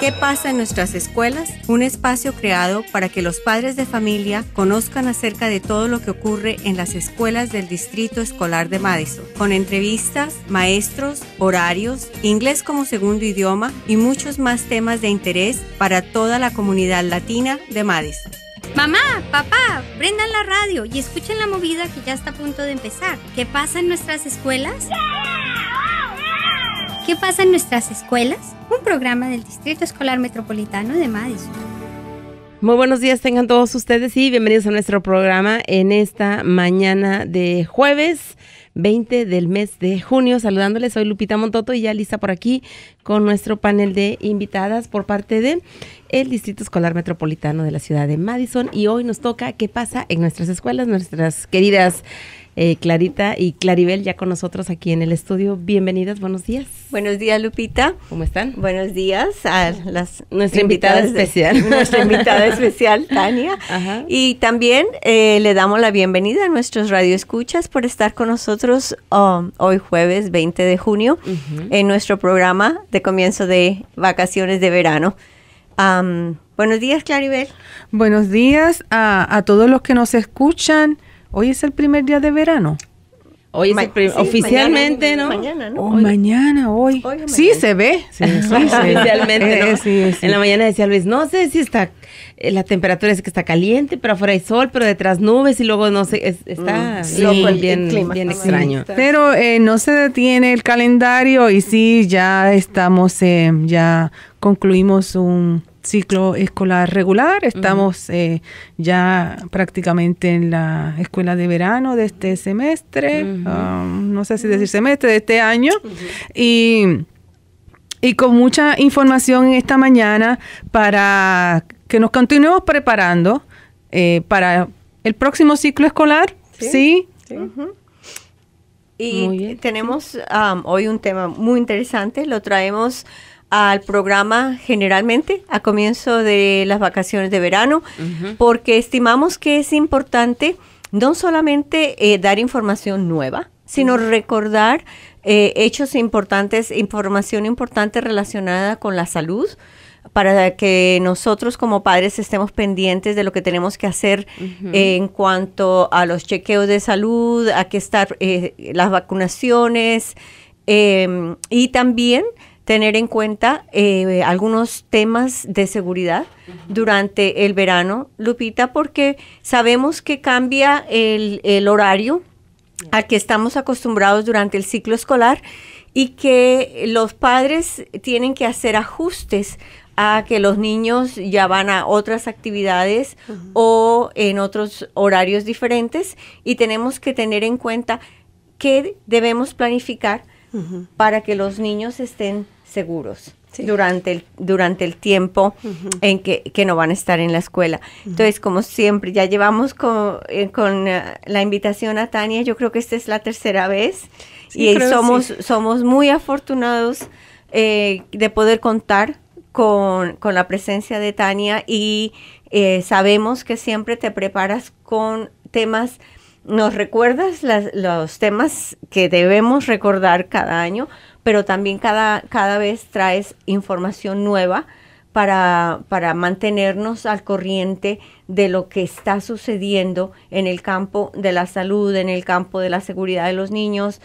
¿Qué pasa en nuestras escuelas? Un espacio creado para que los padres de familia conozcan acerca de todo lo que ocurre en las escuelas del Distrito Escolar de Madison, con entrevistas, maestros, horarios, inglés como segundo idioma y muchos más temas de interés para toda la comunidad latina de Madison. Mamá, papá, prendan la radio y escuchen la movida que ya está a punto de empezar. ¿Qué pasa en nuestras escuelas? ¿Qué pasa en nuestras escuelas? Un programa del Distrito Escolar Metropolitano de Madison. Muy buenos días tengan todos ustedes y bienvenidos a nuestro programa en esta mañana de jueves. 20 del mes de junio. Saludándoles, soy Lupita Montoto y ya lista por aquí con nuestro panel de invitadas por parte de el Distrito Escolar Metropolitano de la ciudad de Madison. Y hoy nos toca qué pasa en nuestras escuelas, nuestras queridas eh, Clarita y Claribel ya con nosotros aquí en el estudio. Bienvenidas, buenos días. Buenos días, Lupita. ¿Cómo están? Buenos días a las nuestra invitada especial. nuestra invitada especial, Tania. Y también eh, le damos la bienvenida a nuestros radioescuchas por estar con nosotros um, hoy jueves 20 de junio en nuestro programa de comienzo de vacaciones de verano. Um, buenos días, Claribel. Buenos días a, todos los que nos escuchan. Hoy es el primer día de verano. Hoy es oficialmente, ¿no? Mañana, ¿no? Oh, hoy. Mañana, hoy. sí, se ve. Sí, sí, oficialmente, En la mañana decía Luis, no sé si está, eh, la temperatura es que está caliente, pero afuera hay sol, pero detrás nubes y luego no sé, está loco, mm, bien, bien extraño. Pero eh, no se detiene el calendario y sí, ya estamos, eh, ya concluimos un ciclo escolar regular. Estamos eh, ya prácticamente en la escuela de verano de este semestre, um, no sé si decir semestre de este año. Y con mucha información en esta mañana para que nos continuemos preparando eh, para el próximo ciclo escolar. Sí. Y tenemos um, hoy un tema muy interesante, lo traemos al programa generalmente a comienzo de las vacaciones de verano, porque estimamos que es importante no solamente eh, dar información nueva, sino recordar eh, hechos importantes, información importante relacionada con la salud, para que nosotros como padres estemos pendientes de lo que tenemos que hacer en cuanto a los chequeos de salud, a que estar eh, las vacunaciones em, y también tener en cuenta eh, algunos temas de seguridad durante el verano, Lupita, porque sabemos que cambia el, horario al que estamos acostumbrados durante el ciclo escolar y que los padres tienen que hacer ajustes a que los niños ya van a otras actividades o en otros horarios diferentes y tenemos que tener en cuenta qué debemos planificar para que los niños estén seguros durante, el, durante el tiempo en que, que, no van a estar en la escuela. Entonces, como siempre, ya llevamos eh, con, con eh, la invitación a Tania, yo creo que esta es la tercera vez y somos, somos muy afortunados eh, de poder contar con, con, la presencia de Tania y sabemos que siempre te preparas con temas nos recuerdas las, los temas que debemos recordar cada año, pero también cada, cada vez traes información nueva para, para mantenernos al corriente de lo que está sucediendo en el campo de la salud, en el campo de la seguridad de los niños,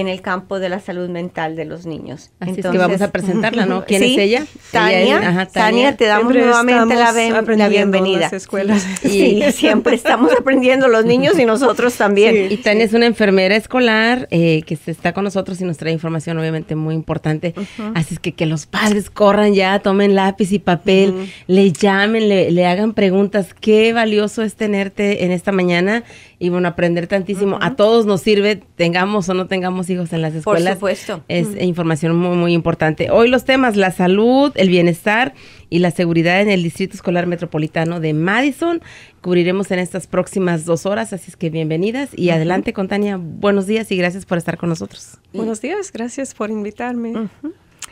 en el campo de la salud mental de los niños. Así Entonces, que vamos a presentarla, ¿no? ¿Quién es ella? Tania, Tania. te damos nuevamente la, bienvenida. escuelas. y siempre estamos aprendiendo los niños y nosotros también. y Tania es una enfermera escolar eh, que está con nosotros y nos trae información obviamente muy importante. Así es que que los padres corran ya, tomen lápiz y papel, le llamen, le, hagan preguntas. Qué valioso es tenerte en esta mañana y bueno, aprender tantísimo. A todos nos sirve, tengamos o no tengamos hijos en las escuelas. Por supuesto. Es información muy, importante. Hoy los temas, la salud, el bienestar y la seguridad en el Distrito Escolar Metropolitano de Madison. Cubriremos en estas próximas dos horas, así es que bienvenidas y adelante con Tania. Buenos días y gracias por estar con nosotros. Buenos días, gracias por invitarme.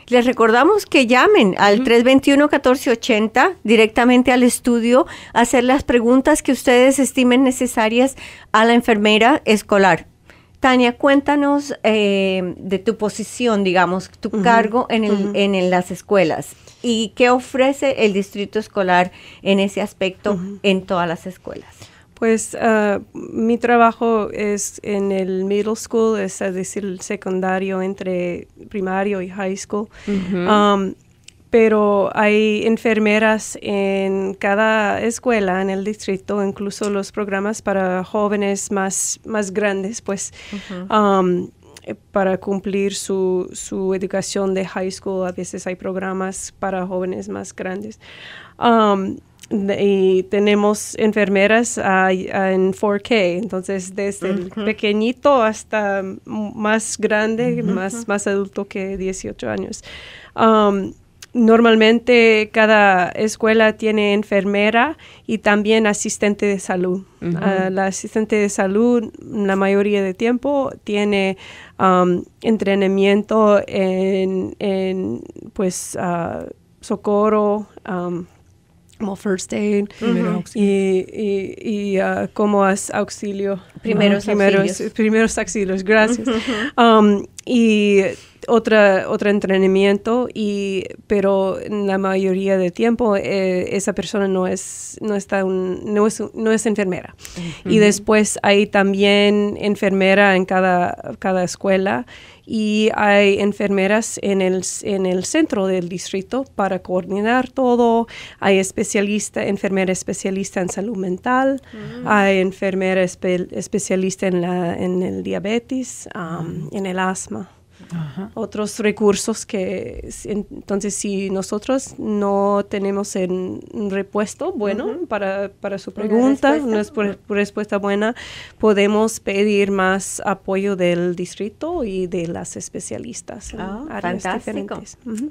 Les recordamos que llamen al 321-1480 directamente al estudio, a hacer las preguntas que ustedes estimen necesarias a la enfermera escolar. Tania, cuéntanos eh, de tu posición, digamos, tu cargo en, el, en, las escuelas y qué ofrece el distrito escolar en ese aspecto en todas las escuelas. Pues ah, mi trabajo es en el middle school, es decir, el secundario entre primario y high school pero hay enfermeras en cada escuela en el distrito, incluso los programas para jóvenes más, más grandes, pues um, para cumplir su, educación de high school, a veces hay programas para jóvenes más grandes. Um, y tenemos enfermeras en 4K, entonces desde el pequeñito hasta más grande, más, más adulto que 18 años. Um, Normalmente cada escuela tiene enfermera y también asistente de salud. Ah, la asistente de salud la mayoría del tiempo tiene um, entrenamiento en, en pues, ah, socorro. Um, como first aid y, ah, como auxilio. Primeros, primeros, auxilios. gracias. Um, y otra, otro entrenamiento, y, pero la mayoría de tiempo eh, esa persona no es, no, está no, es, no es enfermera. Y después hay también enfermera en cada, cada escuela y hay enfermeras en el, en el centro del distrito para coordinar todo. Hay especialista, enfermera especialista en salud mental, mm. hay enfermera especialista en, la, en el diabetes, mm. en el asma otros recursos que entonces si nosotros no tenemos un repuesto bueno para, para, su pregunta, no es por respuesta buena, podemos pedir más apoyo del distrito y de las especialistas. Ah, fantástico.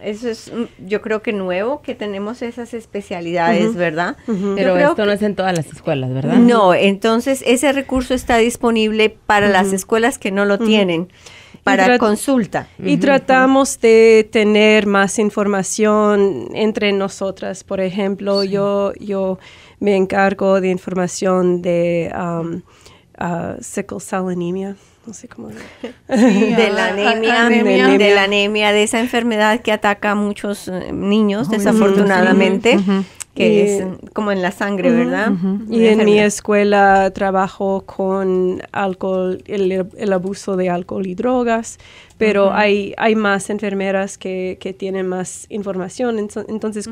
Eso es, mm, yo creo que nuevo que tenemos esas especialidades, ¿verdad? Pero esto no es en todas las escuelas, ¿verdad? No, entonces ese recurso está disponible para las escuelas que no lo tienen para consulta. Y tratamos de tener más información entre nosotras. Por ejemplo, yo, yo me encargo de información de um, uh, sickle cell anemia. No sé cómo. de, la ah, anemia, de, la anemia, de esa enfermedad que ataca a muchos eh, niños, desafortunadamente que es como en la sangre, ¿verdad? Y en mi escuela trabajo con alcohol, el, abuso de alcohol y drogas, pero hay, hay más enfermeras que, que tienen más información, entonces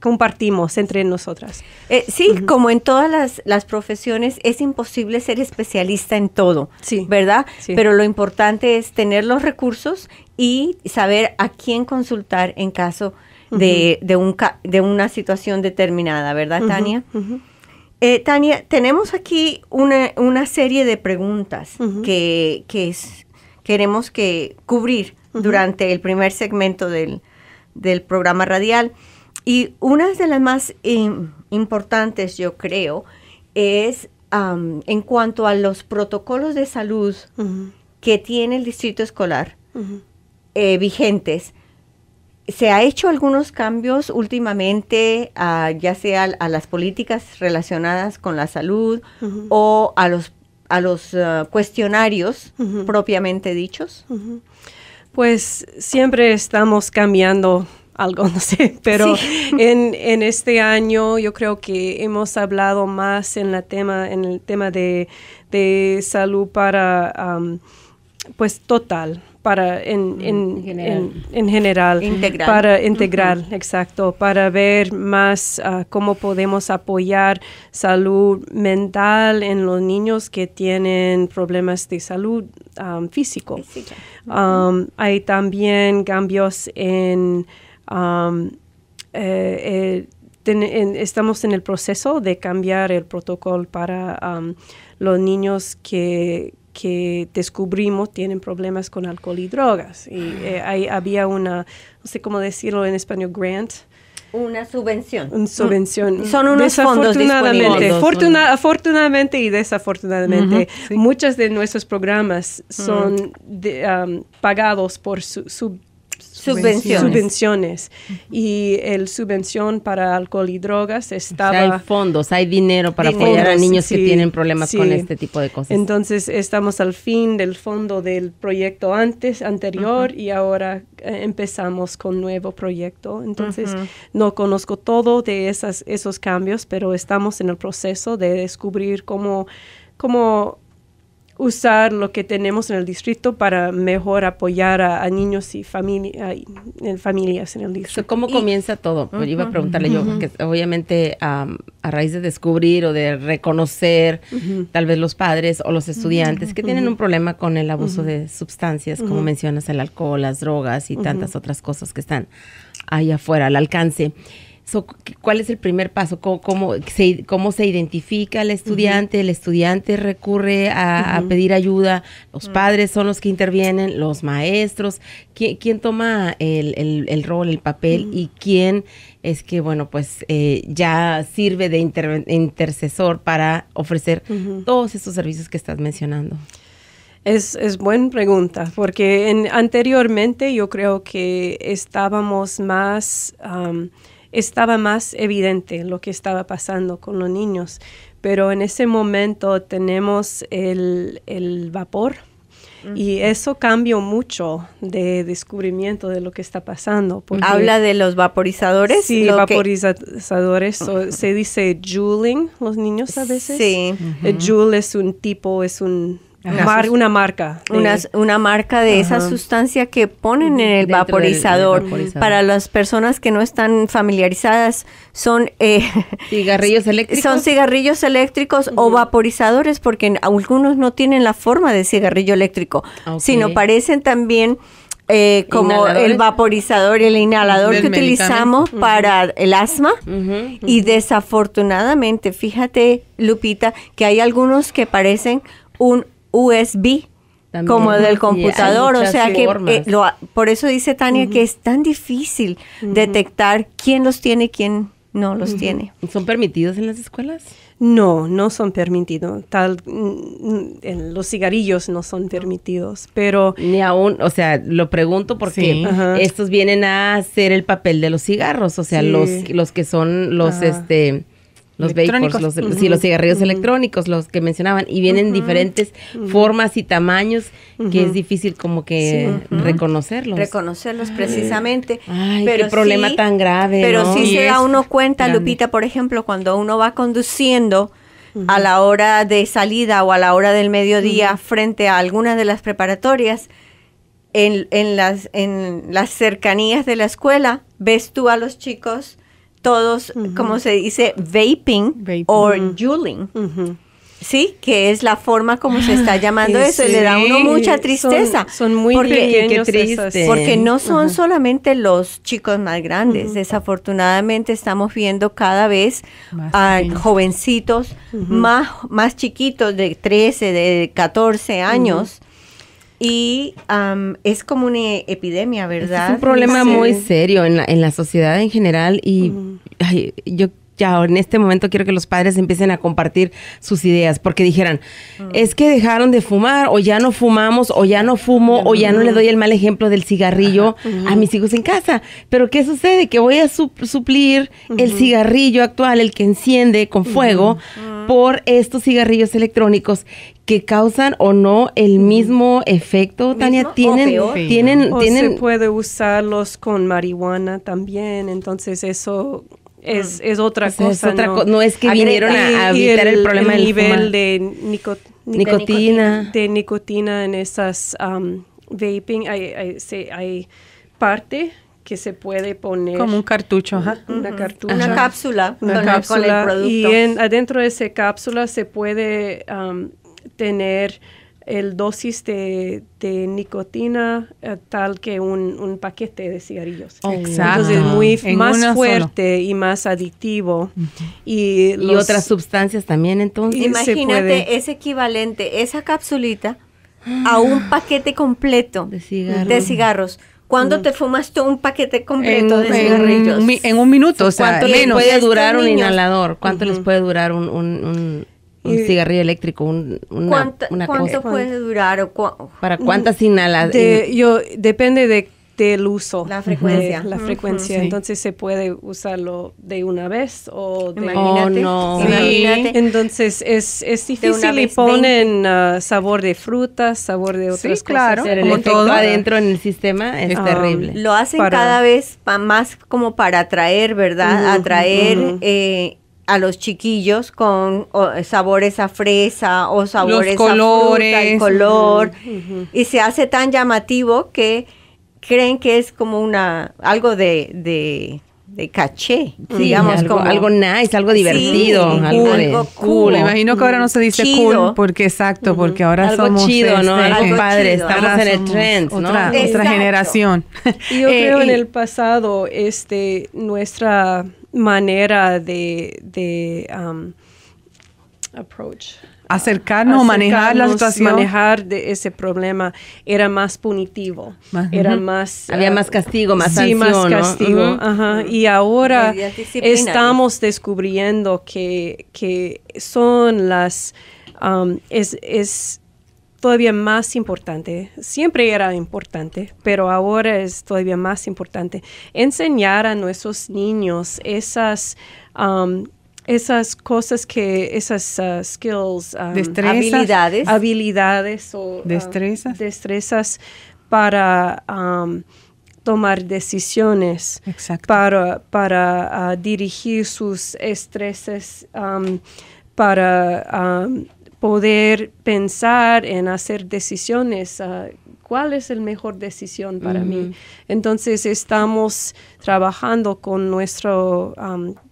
compartimos entre nosotras. Eh, sí, como en todas las, las, profesiones, es imposible ser especialista en todo, sí. ¿verdad? Pero lo importante es tener los recursos y saber a quién consultar en caso de, de, un, de una situación determinada, ¿verdad, Tania? Eh, Tania, tenemos aquí una, una serie de preguntas que, queremos que cubrir durante el primer segmento del, del programa radial. Y una de las más importantes, yo creo, es en cuanto a los protocolos de salud que tiene el distrito escolar eh, vigentes se ha hecho algunos cambios últimamente, a, ah, ya sea a, las políticas relacionadas con la salud o a los, a los ah, cuestionarios propiamente dichos. Pues siempre estamos cambiando algo, no sé, pero en, en, este año yo creo que hemos hablado más en, la tema, en el tema de, de salud para, pues total, para en, general. en, para integrar, exacto, para ver más ah, cómo podemos apoyar salud mental en los niños que tienen problemas de salud ah, físico. Ah, hay también cambios eh, eh, en, estamos en el proceso de cambiar el protocolo para los niños que que descubrimos tienen problemas con alcohol y drogas. Y eh, ahí había una, no sé cómo decirlo en español, grant. Una subvención. Una subvención. Mm. Son unos fondos afortunadamente y desafortunadamente, muchos de nuestros programas mm. son pagados por su, subvenciones. Y el subvención para alcohol y drogas estaba... hay fondos, hay dinero para apoyar a niños que tienen problemas con este tipo de cosas. Entonces estamos al fin del fondo del proyecto antes, anterior, y ahora eh, empezamos con nuevo proyecto. Entonces no conozco todo de esas, esos cambios, pero estamos en el proceso de descubrir cómo, cómo usar lo que tenemos en el distrito para mejor apoyar a, niños y familia, en familias en el distrito. ¿Cómo comienza todo? Pues, iba a preguntarle yo, que obviamente a raíz de descubrir o de reconocer tal vez los padres o los estudiantes que tienen un problema con el abuso de sustancias, como mencionas, el alcohol, las drogas y tantas otras cosas que están ahí afuera, al alcance. ¿Cuál es el primer paso? ¿Cómo, cómo, se, identifica el estudiante? ¿El estudiante recurre a, pedir ayuda? ¿Los mm. padres son los que intervienen? ¿Los maestros? ¿Quién, toma el, rol, el papel? ¿Y quién es que, bueno, pues eh, ya sirve de intercesor para ofrecer todos estos servicios que estás mencionando? Es, es buena pregunta, porque en, anteriormente yo creo que estábamos más estaba más evidente lo que estaba pasando con los niños. Pero en ese momento tenemos el, el vapor y eso cambió mucho de descubrimiento de lo que está pasando. ¿Habla de los vaporizadores? Sí, vaporizadores. Se dice juuling los niños a veces. Sí. es un tipo, es un una, marca. una, marca de esa sustancia que ponen en el vaporizador. Para las personas que no están familiarizadas, son... Eh, cigarrillos eléctricos. Son cigarrillos eléctricos o vaporizadores, porque algunos no tienen la forma de cigarrillo eléctrico, sino parecen también... Eh, como el vaporizador, el inhalador que utilizamos para el asma. Y desafortunadamente, fíjate, Lupita, que hay algunos que parecen un USB. como del computador, o sea que eh, por eso dice Tania que es tan difícil detectar quién los tiene y quién no los tiene. ¿Son permitidos en las escuelas? No, no son permitidos. Tal, mm, los cigarrillos no son permitidos, pero... Ni aún, o sea, lo pregunto porque estos vienen a ser el papel de los cigarros, o sea, los, los que son los, ah. este los vehículos, los, cigarrillos electrónicos, los que mencionaban, y vienen diferentes formas y tamaños que es difícil como que reconocerlos. Reconocerlos precisamente. Ay, pero qué problema tan grave. Pero si se da uno cuenta, Lupita, por ejemplo, cuando uno va conduciendo a la hora de salida o a la hora del mediodía frente a algunas de las preparatorias, en, en, las, en las cercanías de la escuela, ves tú a los chicos todos, como se dice, vaping, o juuling. Sí, que es la forma como se está ah, llamando eso, le da uno mucha tristeza. Son, muy porque, Porque no son solamente los chicos más grandes, desafortunadamente estamos viendo cada vez a jovencitos más, más chiquitos de 13, de 14 años y es como una epidemia, ¿verdad? es un problema muy serio en la, en la sociedad en general y yo ya en este momento quiero que los padres empiecen a compartir sus ideas, porque dijeran, es que dejaron de fumar, o ya no fumamos, o ya no fumo, o ya no le doy el mal ejemplo del cigarrillo a mis hijos en casa. Pero ¿qué sucede? Que voy a suplir el cigarrillo actual, el que enciende con fuego, ah. por estos cigarrillos electrónicos que causan o no el mismo efecto, Tania, tienen, tienen, tienen... se puede usarlos con marihuana también, entonces eso es, otra cosa. ¿no? es que vinieron a, evitar el, problema el nivel de, nicotina. De nicotina en esas um, vaping. Hay, parte que se puede poner. Como un cartucho, Una, una cápsula. Una cápsula. Y adentro de esa cápsula se puede um, tener el dosis de, nicotina eh, tal que un, paquete de cigarrillos. Oh, Exacto. muy más fuerte y más adictivo. Y, otras sustancias también entonces. Imagínate, es equivalente esa capsulita a un paquete completo de, cigarros. ¿Cuándo te fumas tú un paquete completo de cigarrillos? En, un minuto, o sea, ¿cuánto les puede durar un inhalador? ¿Cuánto les puede durar un un eh, cigarrillo eléctrico, un, una, ¿Cuánto puede durar? ¿Para cuántas mm, inhalas? yo, depende de, del uso. La frecuencia. la frecuencia. Entonces se puede usarlo de una vez o de... Imagínate. Oh, no. Entonces es, es difícil y ponen ah, sabor de frutas, sabor de otras claro. todo adentro en el sistema es ah, terrible. Lo hacen cada vez más como para atraer, ¿verdad? atraer... Eh, a los chiquillos con eh, sabores a fresa o sabores a color y se hace tan llamativo que creen que es como una algo de, de, caché, digamos algo, algo nice, algo divertido, algo, cool, imagino que ahora no se dice cool porque exacto, porque ahora algo chido, ¿no? Este, algo padre, estamos en el trend, ¿no? Otra, generación. Yo eh, creo en el pasado este nuestra manera de, um, approach. Acercarnos, manejar la situación. Manejar de ese problema era más punitivo, era más... Había ah, más castigo, más Y ahora estamos descubriendo que, que son las... Um, es, es todavía más importante. Siempre era importante, pero ahora es todavía más importante. Enseñar a nuestros niños esas... Um, esas cosas que, esas uh, skills, um, habilidades, o um, destrezas, destrezas para tomar decisiones, para, para uh, dirigir sus estreses, para poder pensar en hacer decisiones, ah, cuál es la mejor decisión para mí. Entonces estamos trabajando con nuestro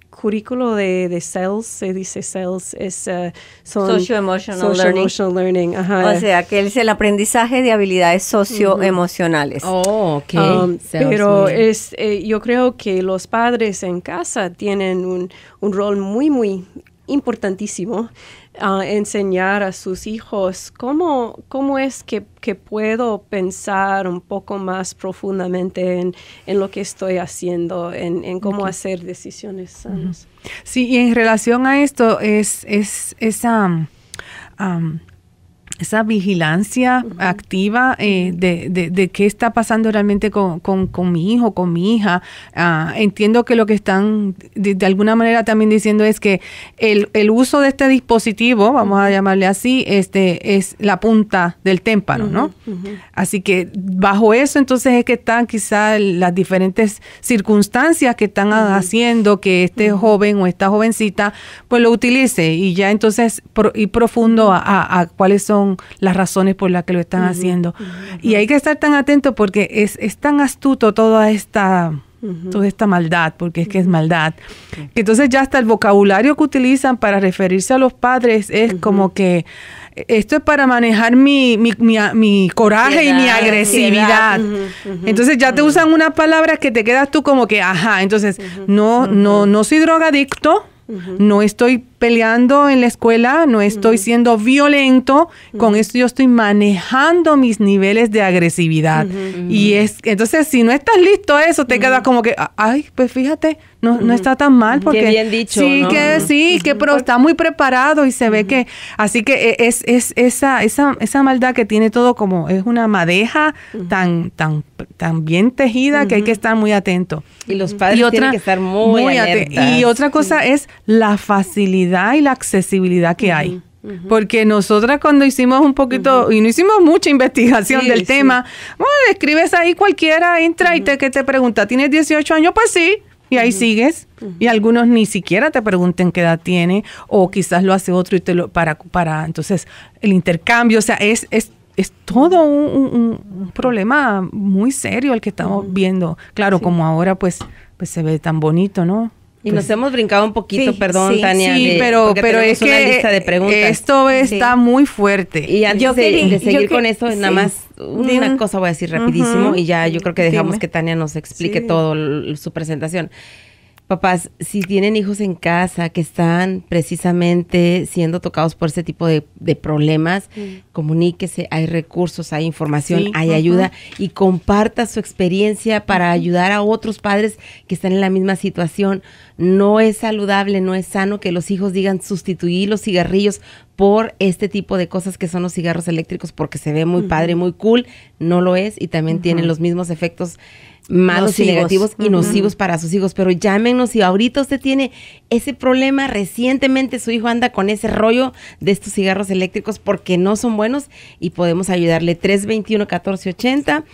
currículo de, de sales, se dice sales, es ah, emotional, learning. O sea, que es el aprendizaje de habilidades socioemocionales. Oh, pero es, eh, yo creo que los padres en casa tienen un, un rol muy, muy importantísimo enseñar a sus hijos cómo, cómo es que, puedo pensar un poco más profundamente en, lo que estoy haciendo, en, cómo hacer decisiones sanas. Sí, y en relación a esto es, es esa esa vigilancia activa eh, de, qué está pasando realmente con, con, mi hijo, con mi hija. Ah, entiendo que lo que están de, alguna manera también diciendo es que el, el uso de este dispositivo, vamos a llamarle así, este es la punta del témpano, ¿no? Así que bajo eso entonces es que están quizás las diferentes circunstancias que están haciendo que este joven o esta jovencita pues lo utilice y ya entonces y profundo a cuáles son las razones por las que lo están haciendo. Y hay que estar tan atento porque es, tan astuto toda esta toda esta maldad, porque es que es maldad. Que entonces ya hasta el vocabulario que utilizan para referirse a los padres es como que esto es para manejar mi, mi, coraje y mi agresividad. entonces ya te usan unas palabras que te quedas tú como que, ajá, entonces no, no, no soy drogadicto. No estoy peleando en la escuela, no estoy siendo violento, con esto yo estoy manejando mis niveles de agresividad. Y es entonces si no estás listo a eso, te quedas como que ay, pues fíjate, no, no está tan mal porque dicho, sí que sí, que pero está muy preparado y se ve que así que e, es, es esa, esa esa maldad que tiene todo como es una madeja tan tan tan bien tejida que hay que estar muy atento. Y los padres tienen que estar muy, Y otra cosa es la facilidad y la accesibilidad que hay. Porque nosotras cuando hicimos un poquito, y no hicimos mucha investigación del tema, bueno, escribes ahí cualquiera, entra y te, que te pregunta, ¿tienes 18 años? Pues sí, y ahí sigues. Y algunos ni siquiera te pregunten qué edad tiene, o quizás lo hace otro y te lo, para, para, entonces, el intercambio, o sea, es, es es todo un, problema muy serio el que estamos viendo. Claro, como ahora pues, pues se ve tan bonito, ¿no? Y pues nos hemos brincado un poquito, perdón, Tania. Sí, pero, pero es una lista de preguntas. esto está muy fuerte. Y antes yo de, seguir con eso nada más una, cosa voy a decir rapidísimo y ya yo creo que dejamos que Tania nos explique todo su presentación. Papás, si tienen hijos en casa que están precisamente siendo tocados por ese tipo de, problemas, comuníquese, hay recursos, hay información, hay ayuda y comparta su experiencia para ayudar a otros padres que están en la misma situación. No es saludable, no es sano que los hijos digan sustituir los cigarrillos por este tipo de cosas que son los cigarros eléctricos porque se ve muy padre, muy cool, no lo es y también tienen los mismos efectos malos y negativos y nocivos para sus hijos. Pero llámenos si ahorita usted tiene ese problema, recientemente su hijo anda con ese rollo de estos cigarros eléctricos porque no son buenos y podemos ayudarle. 321-1480.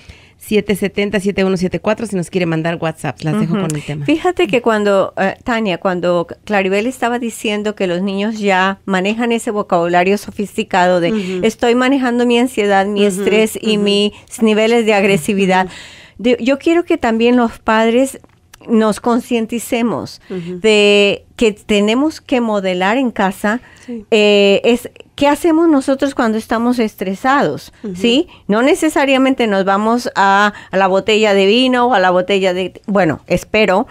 770-7174 si nos quiere mandar WhatsApp. Las dejo con el tema. Fíjate que cuando, eh, Tania, cuando Claribel estaba diciendo que los niños ya manejan ese vocabulario sofisticado de estoy manejando mi ansiedad, mi estrés y mis niveles de agresividad yo quiero que también los padres nos concienticemos de que tenemos que modelar en casa eh, es qué hacemos nosotros cuando estamos estresados, ¿sí? No necesariamente nos vamos a, la botella de vino o a la botella de, bueno, espero.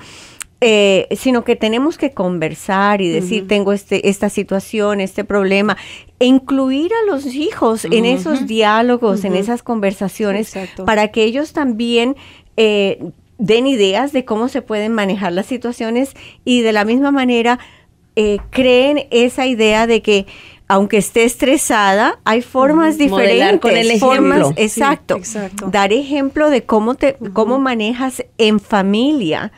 Eh, sino que tenemos que conversar y decir, tengo este, esta situación, este problema, incluir a los hijos en esos diálogos, en esas conversaciones, para que ellos también eh, den ideas de cómo se pueden manejar las situaciones y de la misma manera eh, creen esa idea de que aunque esté estresada, hay formas diferentes. con el ejemplo. exacto, Dar ejemplo de cómo te, cómo manejas en familia,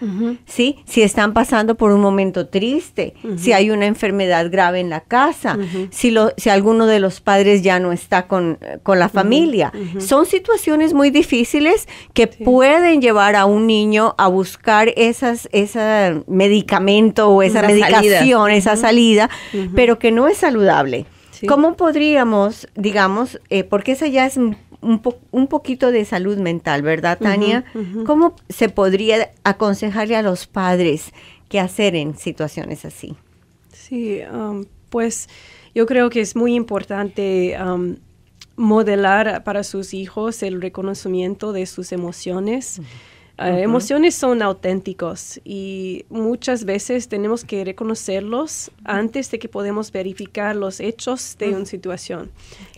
¿sí? Si están pasando por un momento triste, si hay una enfermedad grave en la casa, si, lo, si alguno de los padres ya no está con, la familia. Son situaciones muy difíciles que pueden llevar a un niño a buscar esas, ese medicamento o esa, medicación, esa salida, pero que no es saludable. ¿Cómo podríamos, digamos, eh, porque esa ya es un, poquito de salud mental, ¿verdad, Tania? ¿Cómo se podría aconsejarle a los padres que hacer en situaciones así? Sí, um, pues yo creo que es muy importante um, modelar para sus hijos el reconocimiento de sus emociones. Ah, emociones son auténticos y muchas veces tenemos que reconocerlos antes de que podemos verificar los hechos de una situación.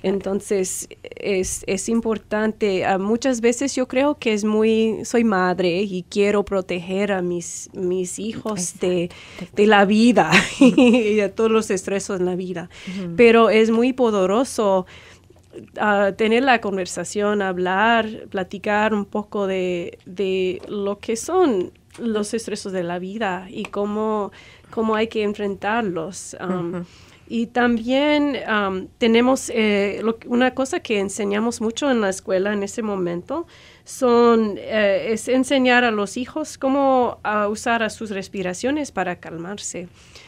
Entonces, es, es importante. Ah, muchas veces yo creo que es muy, soy madre y quiero proteger a mis, mis hijos de, de, la vida y de todos los estresos en la vida. Pero es muy poderoso tener la conversación, hablar, platicar un poco de, de lo que son los estresos de la vida y cómo, cómo hay que enfrentarlos. Um, y también um, tenemos eh, una cosa que enseñamos mucho en la escuela en ese momento, son, eh, es enseñar a los hijos cómo ah, usar sus respiraciones para calmarse.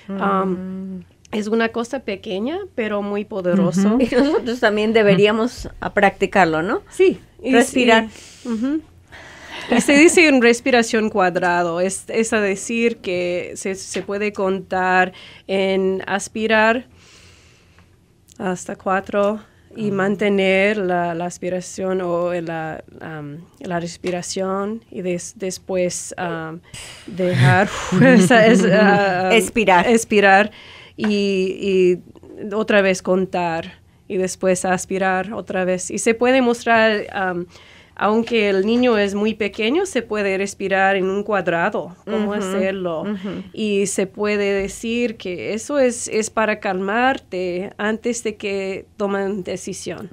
Um, mm es una cosa pequeña, pero muy poderoso. Y nosotros también deberíamos a practicarlo, ¿no? Sí. Y Respirar. se dice en respiración cuadrado, es, es a decir que se, puede contar en aspirar hasta cuatro y ah. mantener la, aspiración o la, la respiración y después dejar, espirar expirar y, otra vez contar y después aspirar otra vez. Y se puede mostrar um, aunque el niño es muy pequeño, se puede respirar en un cuadrado, cómo hacerlo. Y se puede decir que eso es, es para calmarte antes de que tomen decisión.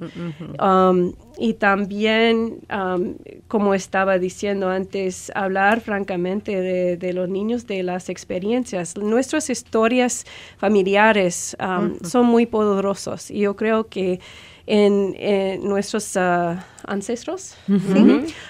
Um, y también, um, como estaba diciendo antes, hablar francamente de, los niños, de las experiencias. Nuestras historias familiares um, son muy poderosas y yo creo que en, eh, nuestros ah, ancestros.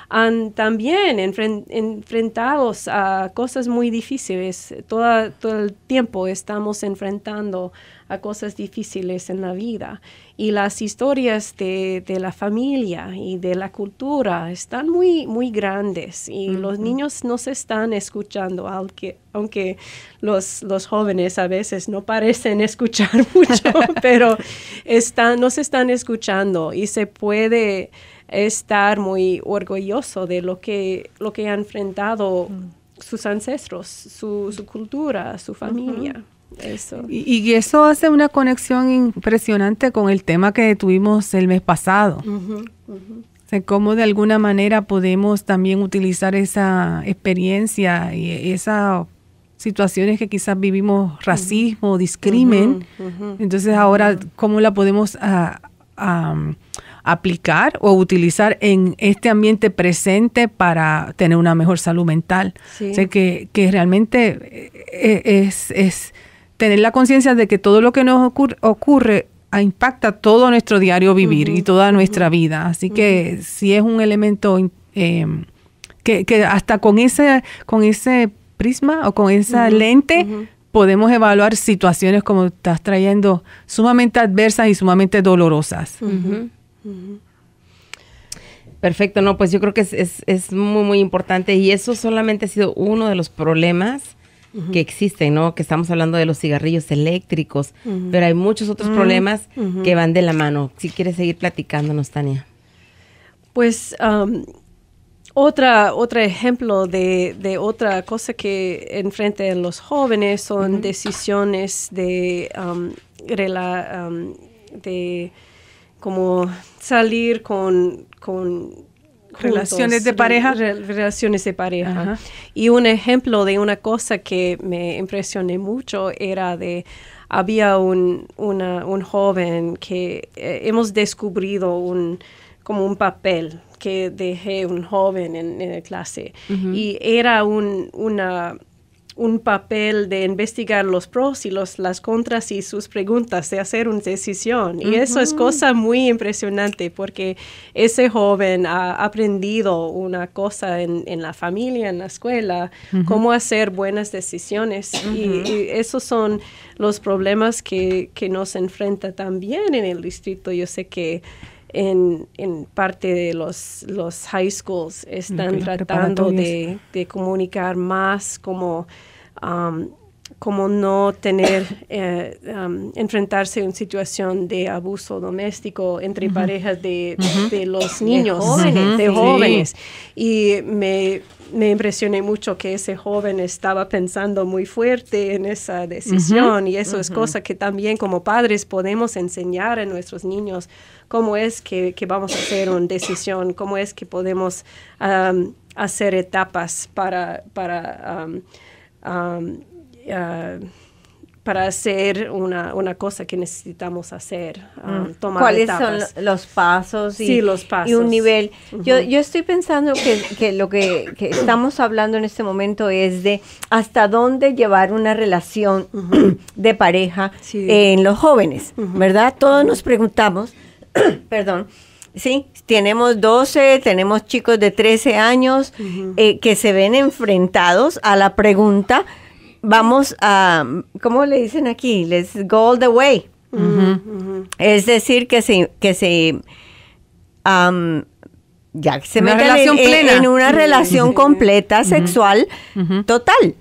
Han también enfrentados a cosas muy difíciles. todo el tiempo estamos enfrentando a cosas difíciles en la vida. Y las historias de, de la familia y de la cultura están muy, muy grandes y los niños no se están escuchando, aunque, aunque los, los jóvenes a veces no parecen escuchar mucho, pero están, no se están escuchando y se puede estar muy orgulloso de lo que, lo que han enfrentado mm. sus ancestros, su, su, cultura, su familia. Y, eso hace una conexión impresionante con el tema que tuvimos el mes pasado. cómo de alguna manera podemos también utilizar esa experiencia y esas situaciones que quizás vivimos racismo, uh Entonces ahora, ¿cómo la podemos ah, ah, aplicar o utilizar en este ambiente presente para tener una mejor salud mental? sé que, que realmente eh, es tener la conciencia de que todo lo que nos ocurre, ah, impacta todo nuestro diario vivir y toda nuestra vida. Así que si sí es un elemento em, que, hasta con ese, con ese prisma o con esa lente podemos evaluar situaciones como estás trayendo sumamente adversas y sumamente dolorosas. Perfecto, no, pues yo creo que es, es, es muy, muy importante y eso solamente ha sido uno de los problemas que existen, ¿no? Que estamos hablando de los cigarrillos eléctricos, pero hay muchos otros mm, problemas que van de la mano. Si quieres seguir platicándonos, Tania. Pues um, otra, otro ejemplo de, otra cosa que enfrentan los jóvenes son decisiones de, um, um, cómo de como salir con, con relaciones de pareja. relaciones de pareja. Y un ejemplo de una cosa que me impresioné mucho era de, había un, un joven que eh, hemos descubrido un, como un papel que dejé un joven en, la clase y era un, una un papel de investigar los pros y los, las contras y sus preguntas, de hacer una decisión. Y eso es cosa muy impresionante porque ese joven ha aprendido una cosa en, la familia, en la escuela, cómo hacer buenas decisiones. y, esos son los problemas que, que nos enfrenta también en el distrito. Yo sé que... En, parte de los, los high schools están tratando de, de, comunicar más como um, como no tener, eh, enfrentarse a una situación de abuso doméstico entre parejas de, de, los niños, de jóvenes. Y me, me, impresioné mucho que ese joven estaba pensando muy fuerte en esa decisión y eso es cosa que también como padres podemos enseñar a nuestros niños cómo es que, que vamos a hacer una decisión, cómo es que podemos hacer etapas para... para eh, para hacer una, cosa que necesitamos hacer. Mm. ¿Cuáles son los pasos? Y, los pasos. Y un nivel. yo, estoy pensando que, lo que, estamos hablando en este momento es de hasta dónde llevar una relación de pareja en los jóvenes, ¿verdad? Todos nos preguntamos, perdón, Sí, tenemos 12, tenemos chicos de 13 años eh, que se ven enfrentados a la pregunta, vamos a, ¿cómo le dicen aquí? Let's go all the way. Es decir, que se, que se ya se en, una relación completa, sexual, total.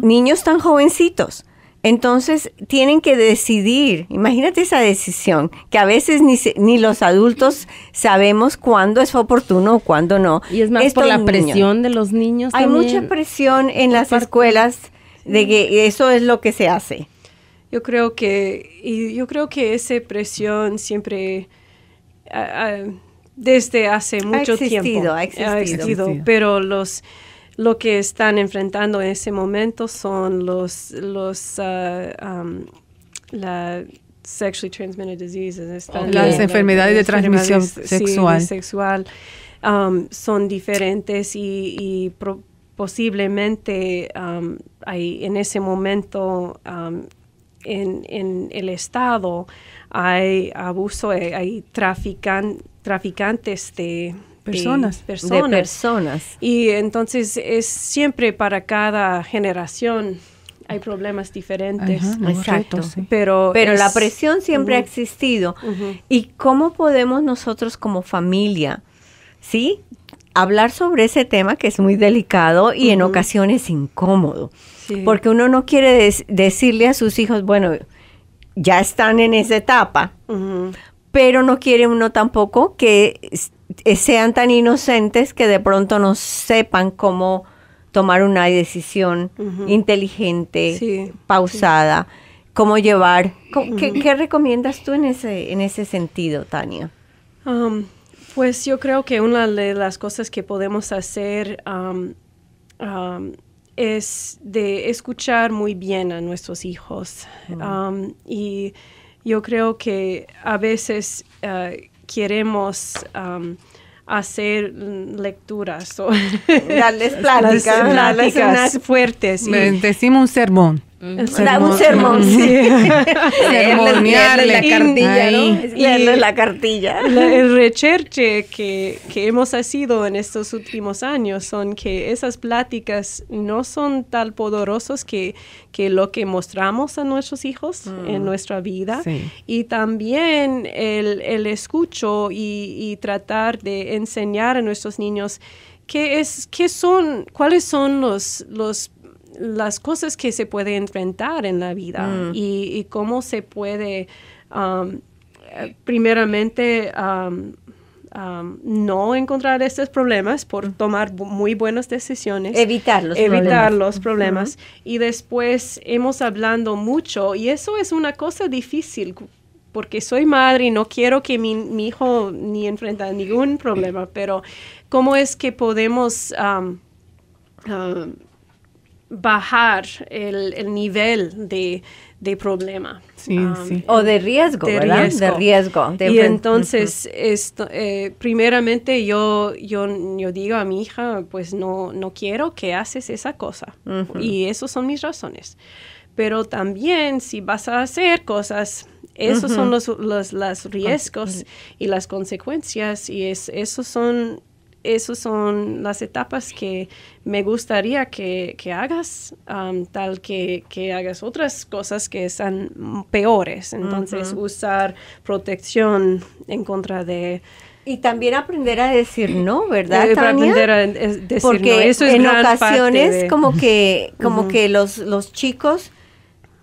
Niños tan jovencitos. Entonces tienen que decidir, imagínate esa decisión, que a veces ni, ni los adultos sabemos cuándo es oportuno o cuándo no. Y es más por la presión de los niños. Hay mucha presión en las escuelas de que eso es lo que se hace. Yo creo que, y yo creo que esa presión siempre... desde hace mucho tiempo. Ha existido, ha existido. Pero los, lo que están enfrentando en ese momento son los, los ah, um, la sexually transmitted diseases. las enfermedades de transmisión sexual. sexual um, son diferentes y, posiblemente um, hay en ese momento en, en, el Estado hay abuso, hay, eh, hay trafican, traficantes de personas. personas. personas. Y entonces es siempre para cada generación hay problemas diferentes. exactos Exacto. Pero, Pero la presión siempre ha existido. ¿Y cómo podemos nosotros como familia, sí, hablar sobre ese tema que es muy delicado y en ocasiones incómodo? Porque uno no quiere decirle a sus hijos, bueno, ya están en esa etapa, pero no quiere uno tampoco que eh, sean tan inocentes que de pronto no sepan cómo tomar una decisión inteligente, pausada, cómo llevar. ¿qué, recomiendas tú en ese, en ese sentido, Tania? Um, pues yo creo que una de las cosas que podemos hacer um, um, es de escuchar muy bien a nuestros hijos. y yo creo que a veces eh, queremos um, hacer lecturas o darles pláticas, las, fuertes. Y, decimos un sermón un sermón, sí. la cartilla, ¿no? la cartilla. La, el recherche que, que hemos sido en estos últimos años son que esas pláticas no son tan poderosas que, que lo que mostramos a nuestros hijos en mm. nuestra vida. Y también el, escucho y, tratar de enseñar a nuestros niños qué es, qué son, cuáles son los, los las cosas que se puede enfrentar en la vida mm. y, cómo se puede, um, eh, primeramente, um, um, no encontrar estos problemas por mm. tomar muy buenas decisiones. Evitar los evitar problemas. los problemas. Y después hemos hablando mucho, y eso es una cosa difícil, porque soy madre y no quiero que mi, hijo ni enfrenta ningún problema, pero cómo es que podemos bajar el, nivel de, de problema. Um, o de riesgo, de Riesgo. De entonces, esto, eh, primeramente yo, yo, yo digo a mi hija, pues no, no quiero que haces esa cosa. Y esas son mis razones. Pero también si vas a hacer cosas, esos son los, los, riesgos y las consecuencias y es, esos son esas son las etapas que me gustaría que, hagas, tal que, que, hagas otras cosas que están peores. Entonces, usar protección en contra de... Y también aprender a decir no, ¿verdad? Eh, Porque Eso es en ocasiones como que, como que los, los chicos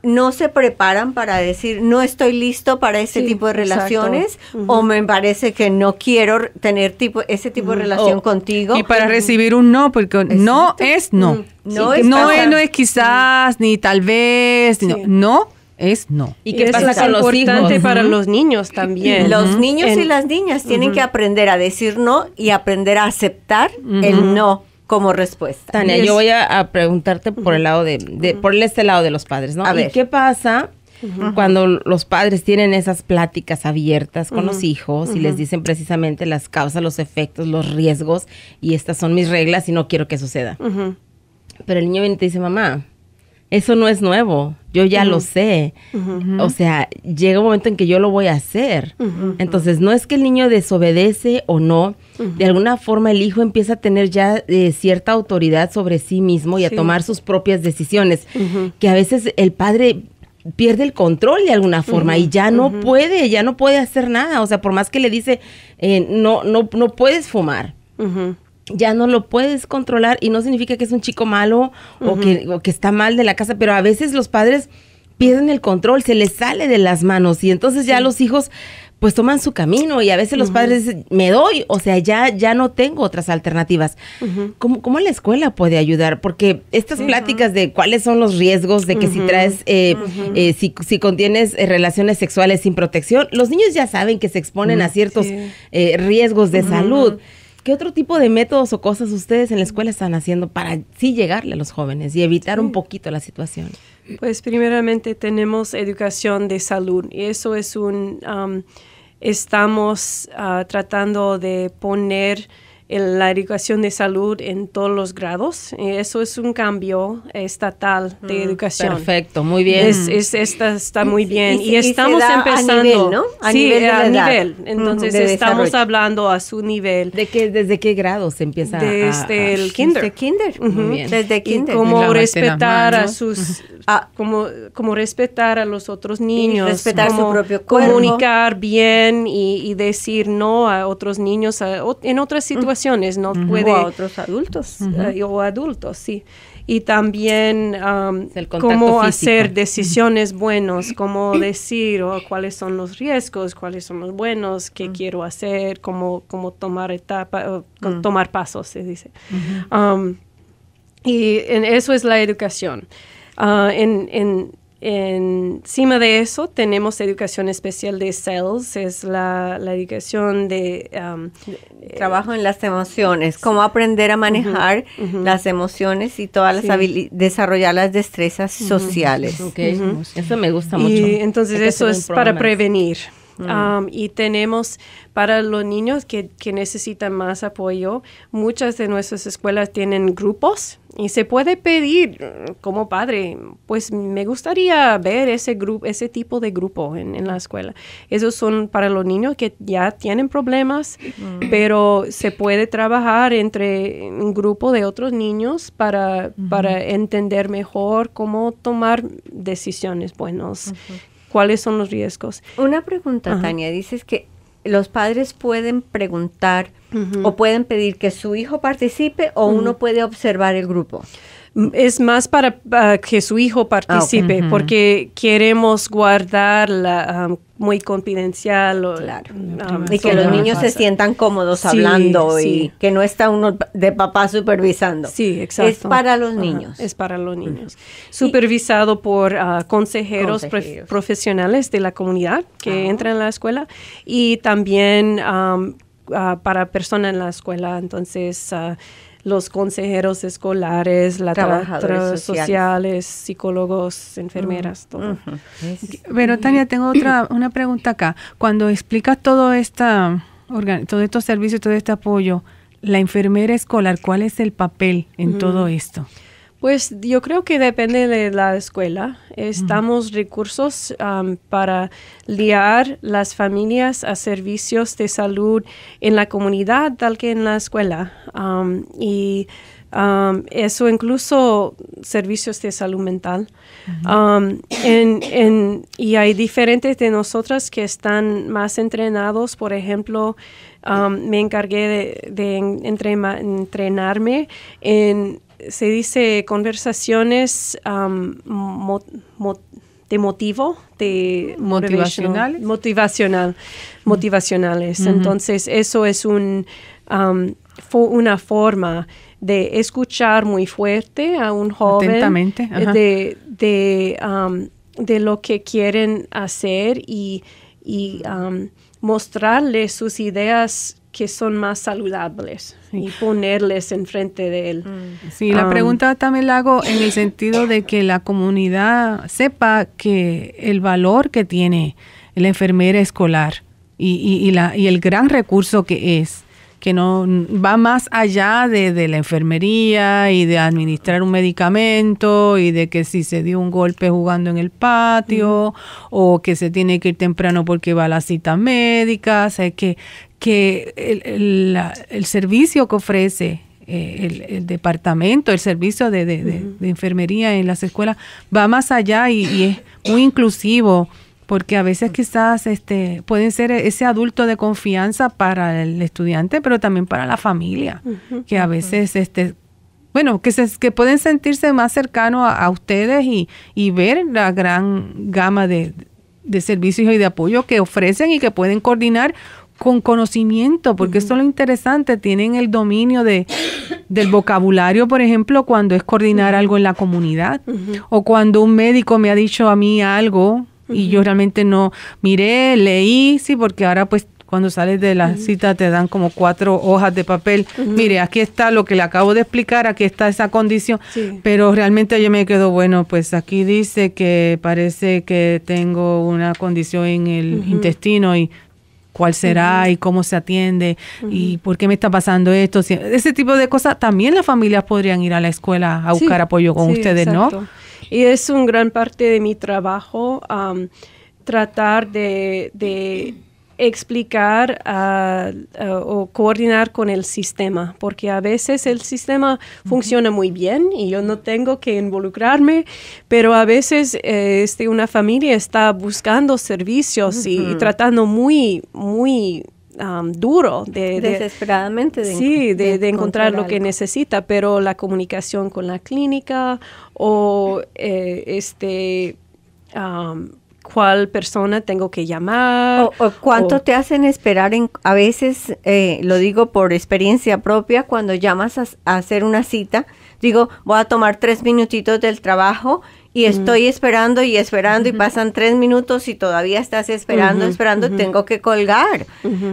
no se preparan para decir no estoy listo para ese tipo de relaciones o me parece que no quiero tener tipo ese tipo de relación contigo y para recibir un no porque no es no no, es, no es, quizás ni tal vez no, es no. ¿Y qué pasa con los importante para los niños también. Los niños y las niñas tienen que aprender a decir no y aprender a aceptar el no como respuesta. Tania, yo voy a, preguntarte por el lado de, por este lado de los padres, ¿no? A ver. qué pasa cuando los padres tienen esas pláticas abiertas con los hijos y les dicen precisamente las causas, los efectos, los riesgos y estas son mis reglas y no quiero que suceda? Pero el niño viene y te dice, mamá, eso no es nuevo, yo ya lo sé. O sea, llega un momento en que yo lo voy a hacer. Entonces, no es que el niño desobedece o no, de alguna forma el hijo empieza a tener ya eh, cierta autoridad sobre sí mismo y a tomar sus propias decisiones, que a veces el padre pierde el control de alguna forma y ya no puede, ya no puede hacer nada. O sea, por más que le dice, eh, no, no, no puedes fumar. Ya no lo puedes controlar y no significa que es un chico malo o que, que, está mal de la casa, pero a veces los padres pierden el control, se les sale de las manos y entonces ya los hijos pues toman su camino y a veces los padres me doy, o sea, ya, ya no tengo otras alternativas. ¿Cómo, la escuela puede ayudar? Porque estas pláticas de cuáles son los riesgos de que si traes, eh, eh, si, contienes eh, relaciones sexuales sin protección, los niños ya saben que se exponen a mm, ciertos riesgos de salud. ¿Qué otro tipo de métodos o cosas ustedes en la escuela están haciendo para sí llegarle a los jóvenes y evitar un poquito la situación? Pues primeramente tenemos educación de salud y eso es un estamos ah, tratando de poner la educación de salud en todos los grados. Eh, eso es un cambio estatal de mm, educación. Perfecto, muy bien. Es, es, está, muy bien. Y, estamos empezando. A nivel, a nivel. Entonces estamos hablando a su nivel. ¿De que ¿Desde qué grados se empieza? Desde el kinder. Desde kinder. Desde kinder. respetar a sus... Ah. como, como respetar a los otros niños. respetar su propio Comunicar bien y, decir no a otros niños en otras situaciones no puede... O otros adultos. Eh, o adultos, sí. Y también cómo hacer decisiones buenas, cómo decir o cuáles son los riesgos, cuáles son los buenos, qué mm. quiero hacer, cómo, cómo tomar etapa, mm. tomar pasos, se dice. y en eso es la educación. Ah, en, Encima de eso tenemos educación especial de SELS, es la, la educación um, de... Trabajo en las emociones, cómo aprender a manejar las emociones y todas las desarrollar las destrezas sociales. Eso me gusta mucho. entonces eso es para prevenir. Mm. Um, y tenemos para los niños que necesitan más apoyo, muchas de nuestras escuelas tienen grupos y se puede pedir mm, como padre, pues me gustaría ver ese grupo, ese tipo de grupo en, la escuela. Esos son para los niños que ya tienen problemas, mm. pero se puede trabajar entre un grupo de otros niños para, para entender mejor cómo tomar decisiones buenas, cuáles son los riesgos. Una pregunta, Tania, dices que los padres pueden preguntar o pueden pedir que su hijo participe o uno puede observar el grupo es más para, que su hijo ah, participe, porque queremos guardarla um, muy confidencial. claro. Um, y que los niños se sientan cómodos hablando y que no está uno de papá supervisando. Sí, exacto. Es para los niños. es para los mm. niños. Supervisado por ah, consejeros, profesionales de la comunidad que entran a la escuela y también um, ah, para personas en la escuela. Entonces, los consejeros escolares, la trabajadores sociales. psicólogos, enfermeras, mm, todo. Pero Tania, tengo otra una pregunta acá. Cuando explicas todo esta todo estos servicios, todo este apoyo, la enfermera escolar, ¿cuál es el papel en todo esto? Pues yo creo que depende de la escuela. Estamos recursos para liar las familias a servicios de salud en la comunidad, tal que en la escuela. y eso incluso servicios de salud mental. y hay diferentes de nosotras que están más entrenados, por ejemplo, me encargué de, entrenarme en se dice conversaciones de motivo, de motivacionales. Motivacional, motivacionales. Entonces, eso es un, una forma de escuchar muy fuerte a un joven. De, lo que quieren hacer y, y mostrarle sus ideas que son más saludables y ponerles en frente de él. Mm. Sí, la ah. pregunta también la hago en el sentido de que la comunidad sepa que el valor que tiene la enfermera escolar y, la, y el gran recurso que es, que no va más allá de, la enfermería y de administrar un medicamento y de que si se dio un golpe jugando en el patio mm. o que se tiene que ir temprano porque va a la cita médica o que, que el, el servicio que ofrece eh, el, departamento, el servicio de, de, enfermería en las escuelas va más allá y, es muy inclusivo porque a veces quizás este pueden ser ese adulto de confianza para el estudiante, pero también para la familia, que a veces este bueno, que, se, que pueden sentirse más cercano a, ustedes y, y, ver la gran gama de, de servicios y de apoyo que ofrecen y que pueden coordinar con conocimiento, porque eso es lo interesante, tienen el dominio de, del vocabulario, por ejemplo, cuando es coordinar algo en la comunidad, o cuando un médico me ha dicho a mí algo y yo realmente no miré, leí, sí, porque ahora pues cuando sales de la cita te dan como cuatro hojas de papel, mire, aquí está lo que le acabo de explicar, aquí está esa condición, pero realmente yo me quedo, bueno, pues aquí dice que parece que tengo una condición en el intestino y cuál será y cómo se atiende y por qué me está pasando esto. Ese tipo de cosas, también las familias podrían ir a la escuela a buscar apoyo con ustedes, ¿no? Y es un gran parte de mi trabajo tratar de explicar ah, ah, o coordinar con el sistema, porque a veces el sistema funciona muy bien y yo no tengo que involucrarme, pero a veces eh, este, una familia está buscando servicios y, tratando muy, muy duro de, desesperadamente de, sí, de, encontrar, lo que necesita, pero la comunicación con la clínica o eh, este cuál persona tengo que llamar. O, cuánto te hacen esperar en, a veces, eh, lo digo por experiencia propia, cuando llamas a, a hacer una cita, digo, voy a tomar tres minutitos del trabajo y estoy esperando y esperando y pasan tres minutos y todavía estás esperando, esperando, tengo que colgar.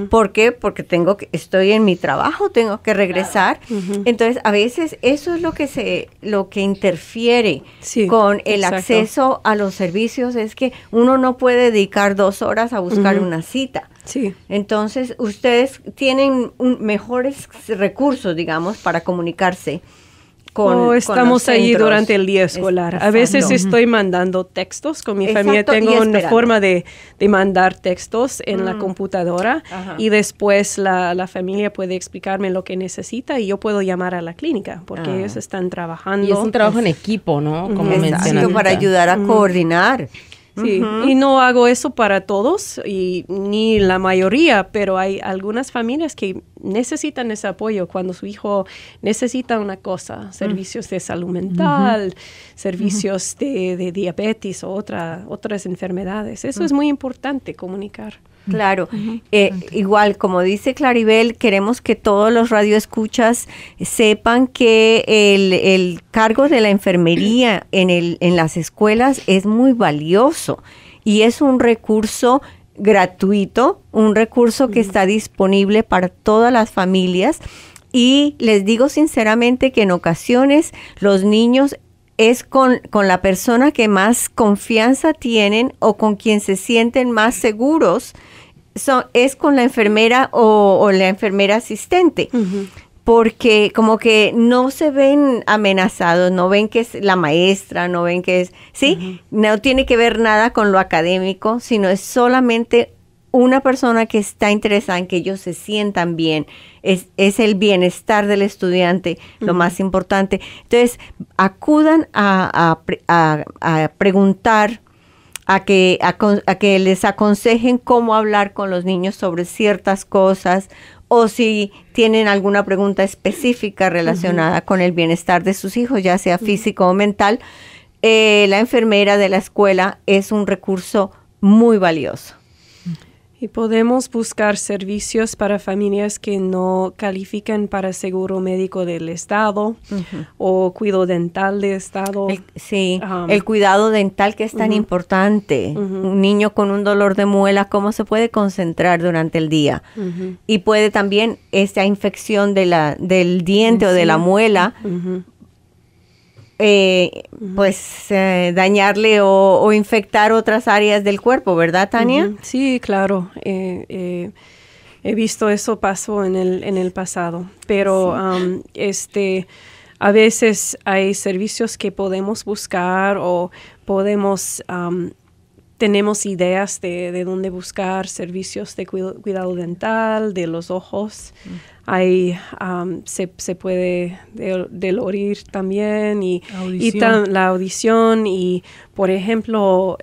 ¿Por qué? Porque tengo que, estoy en mi trabajo, tengo que regresar. Entonces, a veces eso es lo que se, lo que interfiere con el acceso a los servicios, es que uno no puede dedicar dos horas a buscar una cita. Sí. Entonces, ustedes tienen mejores recursos, digamos, para comunicarse estamos ahí durante el día escolar. A veces estoy mandando textos con mi familia. Tengo una forma de, mandar textos en la mm. computadora y después la, familia puede explicarme lo que necesita y yo puedo llamar a la clínica porque ah. ellos están trabajando. es un trabajo en equipo, ¿no? Como mencionaste. para ayudar a coordinar. Sí, y no hago eso para todos y ni la mayoría, pero hay algunas familias que necesitan ese apoyo cuando su hijo necesita una cosa, mm. servicios de salud mental, servicios de, diabetes o otra, otras enfermedades. Eso mm. es muy importante comunicar. Claro, eh, igual como dice Claribel, queremos que todos los radioescuchas sepan que el, cargo de la enfermería en, el, en las escuelas es muy valioso y es un recurso gratuito, un recurso que está disponible para todas las familias y les digo sinceramente que en ocasiones los niños es con, con, la persona que más confianza tienen o con quien se sienten más seguros es con la enfermera o, la enfermera asistente. Porque como que no se ven amenazados, no ven que es la maestra, no ven que es, ¿sí? No tiene que ver nada con lo académico, sino es solamente una persona que está interesada en que ellos se sientan bien. Es, es el bienestar del estudiante lo más importante. Entonces, acudan a, a, a preguntar a que, a, que les aconsejen cómo hablar con los niños sobre ciertas cosas o si tienen alguna pregunta específica relacionada con el bienestar de sus hijos, ya sea físico o mental, eh, la enfermera de la escuela es un recurso muy valioso. Y podemos buscar servicios para familias que no califican para seguro médico del Estado o cuidado dental del Estado. sí, el cuidado dental que es tan importante. Un niño con un dolor de muela ¿cómo se puede concentrar durante el día? Y puede también esta infección de la, del diente o de la muela eh, pues eh, dañarle o, infectar otras áreas del cuerpo, ¿verdad, Tania? Sí, claro. Eh, eh, he visto eso paso en el, en el pasado, pero este, a veces hay servicios que podemos buscar o podemos, tenemos ideas de, dónde buscar servicios de cuidado dental, de los ojos. Ahí se, puede del, también y, la audición. Y, por ejemplo,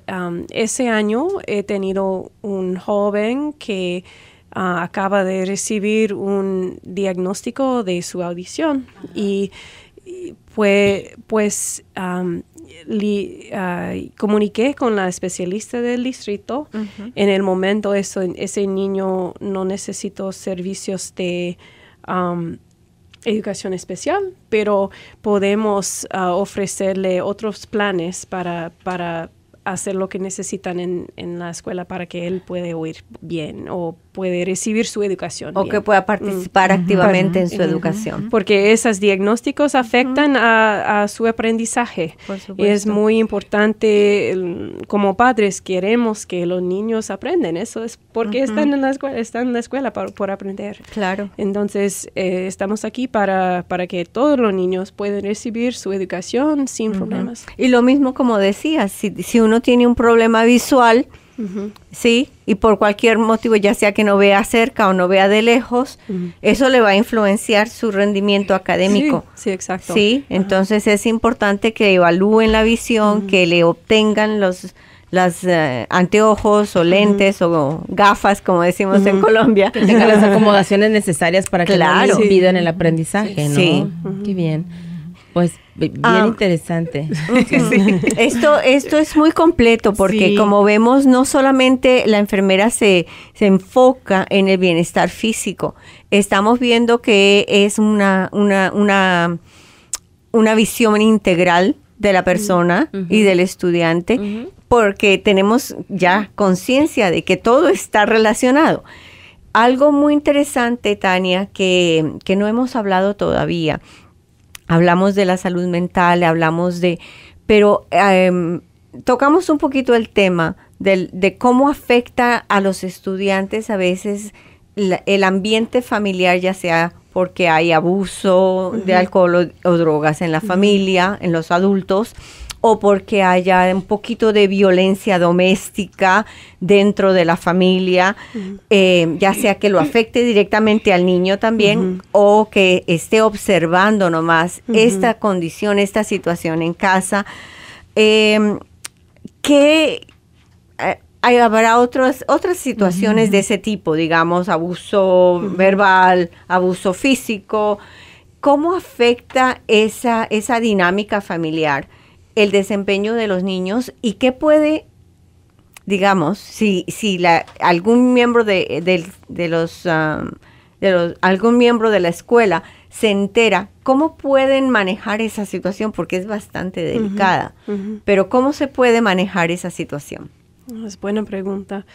ese año he tenido un joven que ah, acaba de recibir un diagnóstico de su audición y, pues, pues comuniqué con la especialista del distrito. En el momento eso, ese niño no necesitó servicios de um, educación especial, pero podemos ah, ofrecerle otros planes para, para hacer lo que necesitan en, la escuela para que él puede oír bien o puede recibir su educación. O que pueda participar mm. activamente en su educación. Porque esos diagnósticos afectan a, su aprendizaje. es muy importante, como padres queremos que los niños aprenden eso es porque están, en la escuela, están en la escuela por, por aprender. Claro. Entonces, eh, estamos aquí para, para que todos los niños pueden recibir su educación sin problemas. Y lo mismo como decía si, si uno tiene un problema visual, ¿sí? Y por cualquier motivo, ya sea que no vea cerca o no vea de lejos, eso le va a influenciar su rendimiento académico. Sí, exacto. Sí, entonces es importante que evalúen la visión, que le obtengan los las eh, anteojos o lentes o gafas, como decimos en Colombia. Que las acomodaciones necesarias para que claro. no el aprendizaje, Sí. bien. Pues bien ah. interesante. Esto, esto es muy completo porque como vemos, no solamente la enfermera se, enfoca en el bienestar físico, estamos viendo que es una, una, una, una visión integral de la persona y del estudiante porque tenemos ya conciencia de que todo está relacionado. Algo muy interesante, Tania, que, que no hemos hablado todavía hablamos de la salud mental, hablamos de, pero em, tocamos un poquito el tema del, de cómo afecta a los estudiantes a veces el ambiente familiar, ya sea porque hay abuso de alcohol o, drogas en la familia, en los adultos, o porque haya un poquito de violencia doméstica dentro de la familia, eh, ya sea que lo afecte directamente al niño también o que esté observando nomás esta condición, esta situación en casa. Em, qué que eh, habrá otras situaciones de ese tipo, digamos, abuso verbal, abuso físico. ¿Cómo afecta esa, esa dinámica familiar? el desempeño de los niños y qué puede, digamos, si, si la, algún miembro de, de los, um, de los, algún miembro de la escuela se entera, ¿cómo pueden manejar esa situación? Porque es bastante delicada, pero ¿cómo se puede manejar esa situación? Es buena pregunta.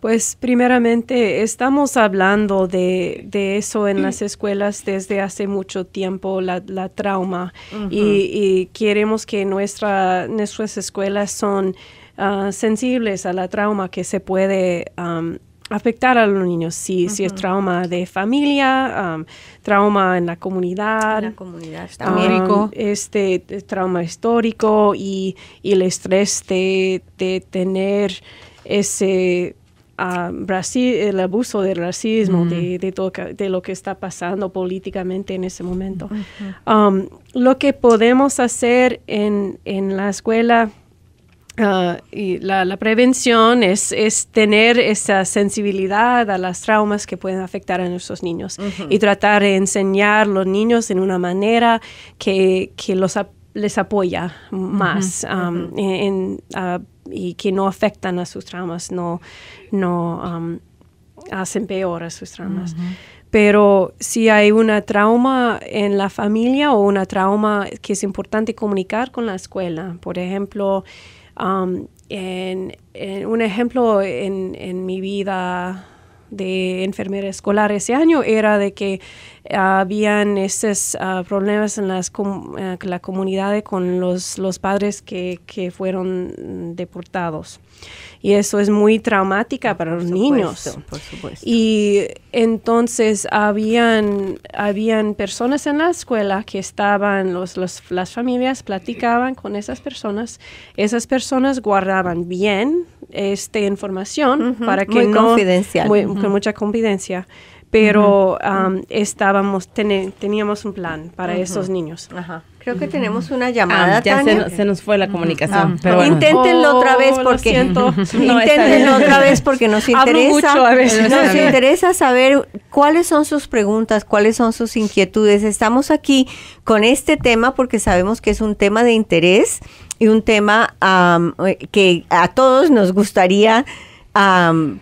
Pues primeramente estamos hablando de, eso en las mm. escuelas desde hace mucho tiempo, la, trauma, y, queremos que nuestra, nuestras escuelas son ah, sensibles a la trauma que se puede afectar a los niños, si, si es trauma de familia, trauma en la comunidad, este trauma histórico y, el estrés de, de tener ese Brasil, el abuso del racismo, de, mm. todo, de, lo que está pasando políticamente en ese momento. Um, lo que podemos hacer en, en la escuela uh, y la, prevención es, es, tener esa sensibilidad a las traumas que pueden afectar a nuestros niños y tratar de enseñar a los niños en una manera que, que los, les apoya más um, uh, y que no afectan a sus traumas, no, no um, hacen peor a sus traumas. Pero si hay una trauma en la familia o una trauma que es importante comunicar con la escuela, por ejemplo, um, un ejemplo en mi vida de enfermera escolar ese año era de que habían esos ah, problemas en las eh, la comunidad con los, padres que, fueron deportados. Y eso es muy traumática para los niños. Y entonces habían, habían personas en la escuela que estaban, las familias platicaban con esas personas. Esas personas guardaban bien esta información para que Con mucha confidencia pero estábamos teníamos un plan para esos niños. Creo que tenemos una llamada. Ah, ya se, nos fue la comunicación. Ah, otra vez oh, porque otra vez porque nos interesa. Nos interesa saber cuáles son sus preguntas, cuáles son sus inquietudes. Estamos aquí con este tema porque sabemos que es un tema de interés y un tema eh, que a todos nos gustaría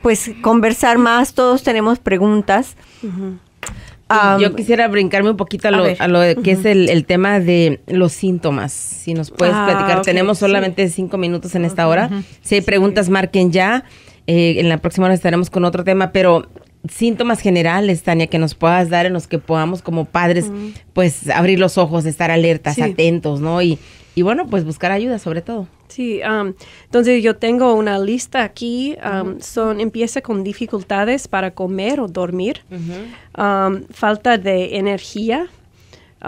pues conversar más, todos tenemos preguntas. Yo quisiera brincarme un poquito a lo, que es el, tema de los síntomas. Si nos puedes ah, platicar. Tenemos solamente cinco minutos en esta hora. Si hay preguntas, marquen ya. Eh, en la próxima hora estaremos con otro tema, pero síntomas generales, Tania, que nos puedas dar en los que podamos como padres, pues abrir los ojos, estar alertas, atentos, ¿no? Y y bueno, pues buscar ayuda sobre todo. Sí, um, entonces yo tengo una lista aquí. Um, son empieza con dificultades para comer o dormir, um, falta de energía,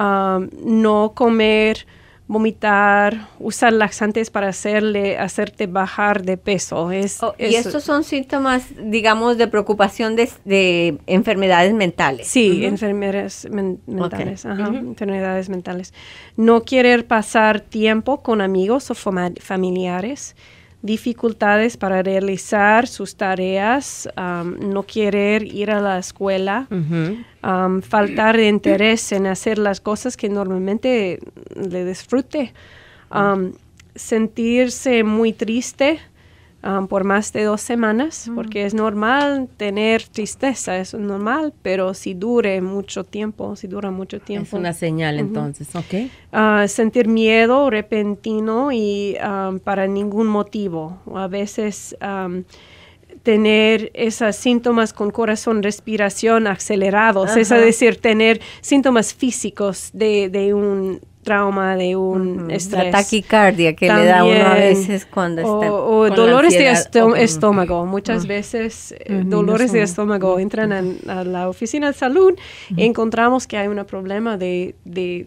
no comer vomitar, usar laxantes para hacerle, hacerte bajar de peso. Es, oh, y estos son síntomas, digamos, de preocupación de, de enfermedades mentales. Sí, enfermedades mentales. Enfermedades mentales. No querer pasar tiempo con amigos o familiares dificultades para realizar sus tareas, um, no querer ir a la escuela, um, faltar de interés en hacer las cosas que normalmente le disfrute, um, sentirse muy triste Um, por más de dos semanas, porque es normal tener tristeza, es normal, pero si dure mucho tiempo, si dura mucho tiempo. Es una señal entonces, ¿ok? Ah, sentir miedo repentino y um, para ningún motivo. A veces... Um, tener esos síntomas con corazón, respiración acelerados, es decir, tener síntomas físicos de un trauma de un estrés. taquicardia que le da uno a veces cuando está. O, dolores de estómago. Muchas veces eh, dolores de estómago entran a, la oficina de salud y encontramos que hay un problema de,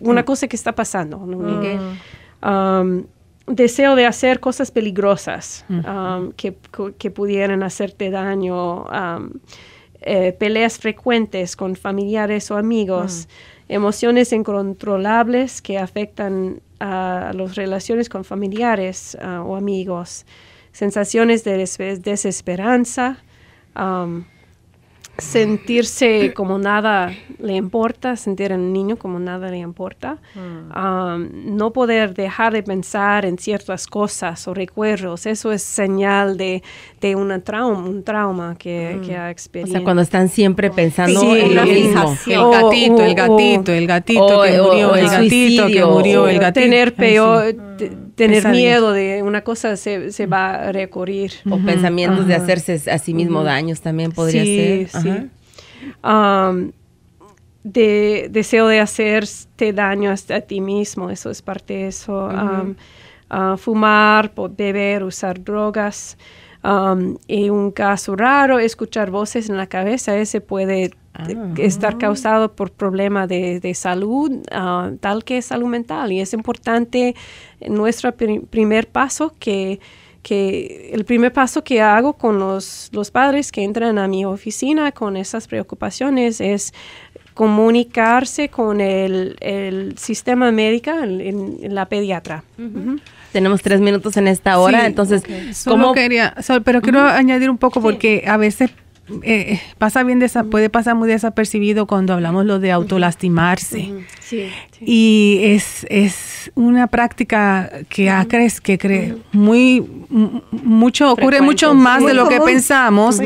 una cosa que está pasando. deseo de hacer cosas peligrosas que, pudieran hacerte daño. Eh, peleas frecuentes con familiares o amigos emociones incontrolables que afectan a las relaciones con familiares ah, o amigos, sensaciones de desesperanza, sentirse como nada le importa, sentir al niño como nada le importa, mm. ah, no poder dejar de pensar en ciertas cosas o recuerdos, eso es señal de, una trauma, un trauma que, mm. que ha experimentado. O sea, cuando están siempre pensando en El gatito, el gatito, el gatito, que murió, el, gatito que murió, el gatito. Tener peor... Mm tener miedo de una cosa se, va a recurrir. O pensamientos de hacerse a sí mismo daños también podría ser. Sí. sí de deseo de hacerte daño a ti mismo, eso es parte de eso. Ah, fumar, beber, usar drogas. Um, y un caso raro, escuchar voces en la cabeza, ese puede Ah. estar causado por problemas de, de, salud, ah, tal que es salud mental. Y es importante nuestro primer paso que, que, el primer paso que hago con los, los padres que entran a mi oficina con esas preocupaciones es comunicarse con el, el sistema médico, la pediatra. Tenemos tres minutos en esta hora, entonces, como quería, pero quiero añadir un poco porque a veces eh, pasa bien esa puede pasar muy desapercibido cuando hablamos lo de autolastimarse. Y es, es, una práctica que a crees que cree muy mucho ocurre mucho más de lo que pensamos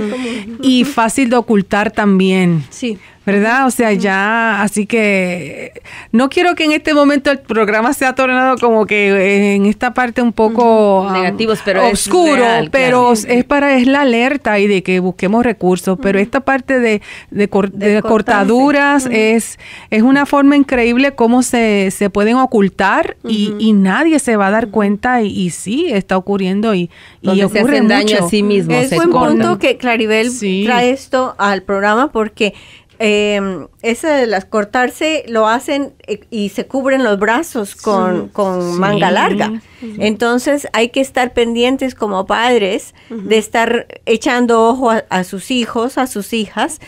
y fácil de ocultar también. Sí. ¿verdad? O sea, ya, así que no quiero que en este momento el programa sea tornado como que en esta parte un poco um, negativos, pero oscuro, pero es para es la alerta y de que busquemos recursos, pero esta parte de, de, cortaduras es es una forma increíble cómo se, se pueden ocultar y, y, nadie se va a dar cuenta y, y sí está ocurriendo y, y ocurre se hacen daño a sí mismo. Es buen punto que Claribel trae esto al programa porque eh, de las cortarse lo hacen eh, y se cubren los brazos con, manga larga. Entonces hay que estar pendientes como padres de estar echando ojo a, sus hijos, a sus hijas,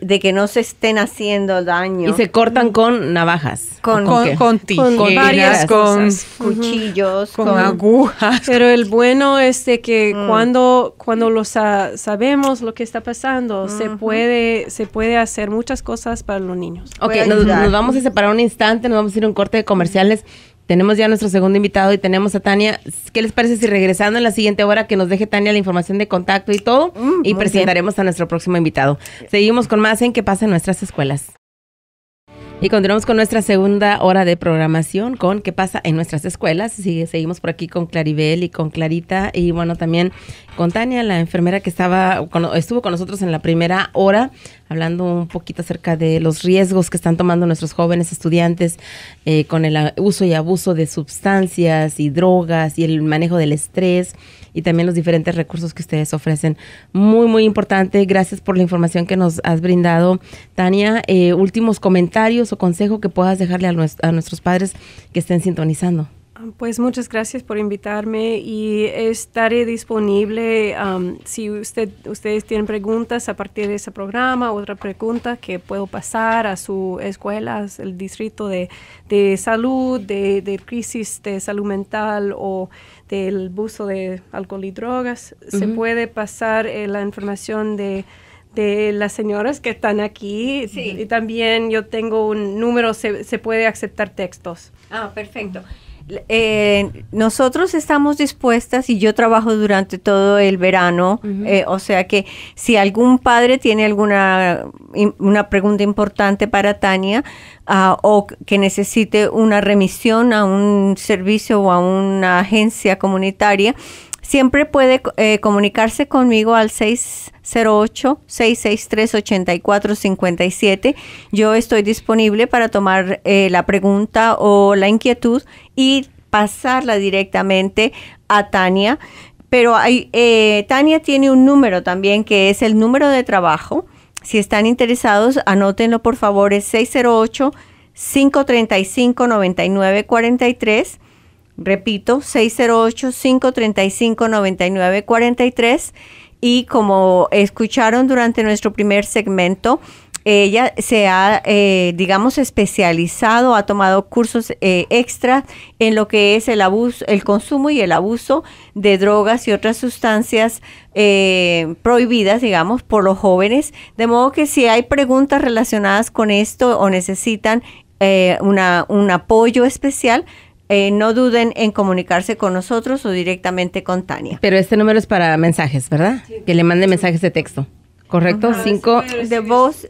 de, que no se estén haciendo daño. Y se cortan con navajas. Con, con, tijeras, con varias Con cuchillos. Con, agujas. Pero el bueno es que mm. cuando, cuando los sabemos lo que está pasando, se, puede, se puede hacer muchas cosas para los niños. Ok, nos, vamos a separar un instante, nos vamos a ir a un corte de comerciales. Tenemos ya nuestro segundo invitado y tenemos a Tania. ¿Qué les parece si regresando en la siguiente hora que nos deje Tania la información de contacto y todo? Mm, y presentaremos a nuestro próximo invitado. Seguimos con más en qué pasa en nuestras escuelas. Y continuamos con nuestra segunda hora de programación con qué pasa en nuestras escuelas. Sigue, seguimos por aquí con Claribel y con Clarita. Y bueno, también con Tania, la enfermera que estaba estuvo con nosotros en la primera hora, hablando un poquito acerca de los riesgos que están tomando nuestros jóvenes estudiantes eh, con el uso y abuso de sustancias y drogas y el manejo del estrés y también los diferentes recursos que ustedes ofrecen. Muy, muy importante. Gracias por la información que nos has brindado, Tania. Eh, últimos comentarios o consejo que puedas dejarle a, a nuestros padres que estén sintonizando. Pues muchas gracias por invitarme y estaré disponible si usted, ustedes tienen preguntas a partir de ese programa, otra pregunta que puedo pasar a su escuela, el distrito de, de salud, de, crisis de salud mental o del abuso de alcohol y drogas. Se puede pasar eh, la información de de las señoras que están aquí. Y también yo tengo un número, se, se puede aceptar textos. Ah, perfecto eh, nosotros estamos dispuestas y yo trabajo durante todo el verano, eh, o sea que si algún padre tiene alguna una pregunta importante para Tania ah, o que necesite una remisión a un servicio o a una agencia comunitaria, Siempre puede eh, comunicarse conmigo al 608-663-8457. Yo estoy disponible para tomar eh, la pregunta o la inquietud y pasarla directamente a Tania. Pero hay, eh, Tania tiene un número también que es el número de trabajo. Si están interesados, anótenlo por favor, es 608 535 9943 Repito, 608-535-9943. Y como escucharon durante nuestro primer segmento, ella se ha, eh, digamos, especializado, ha tomado cursos eh, extra en lo que es el abuso, el consumo y el abuso de drogas y otras sustancias eh, prohibidas, digamos, por los jóvenes. De modo que si hay preguntas relacionadas con esto o necesitan un apoyo especial, eh, no duden en comunicarse con nosotros o directamente con Tania. Pero este número es para mensajes, ¿verdad? Que le mande mensajes de texto. ¿Correcto? cinco de voz,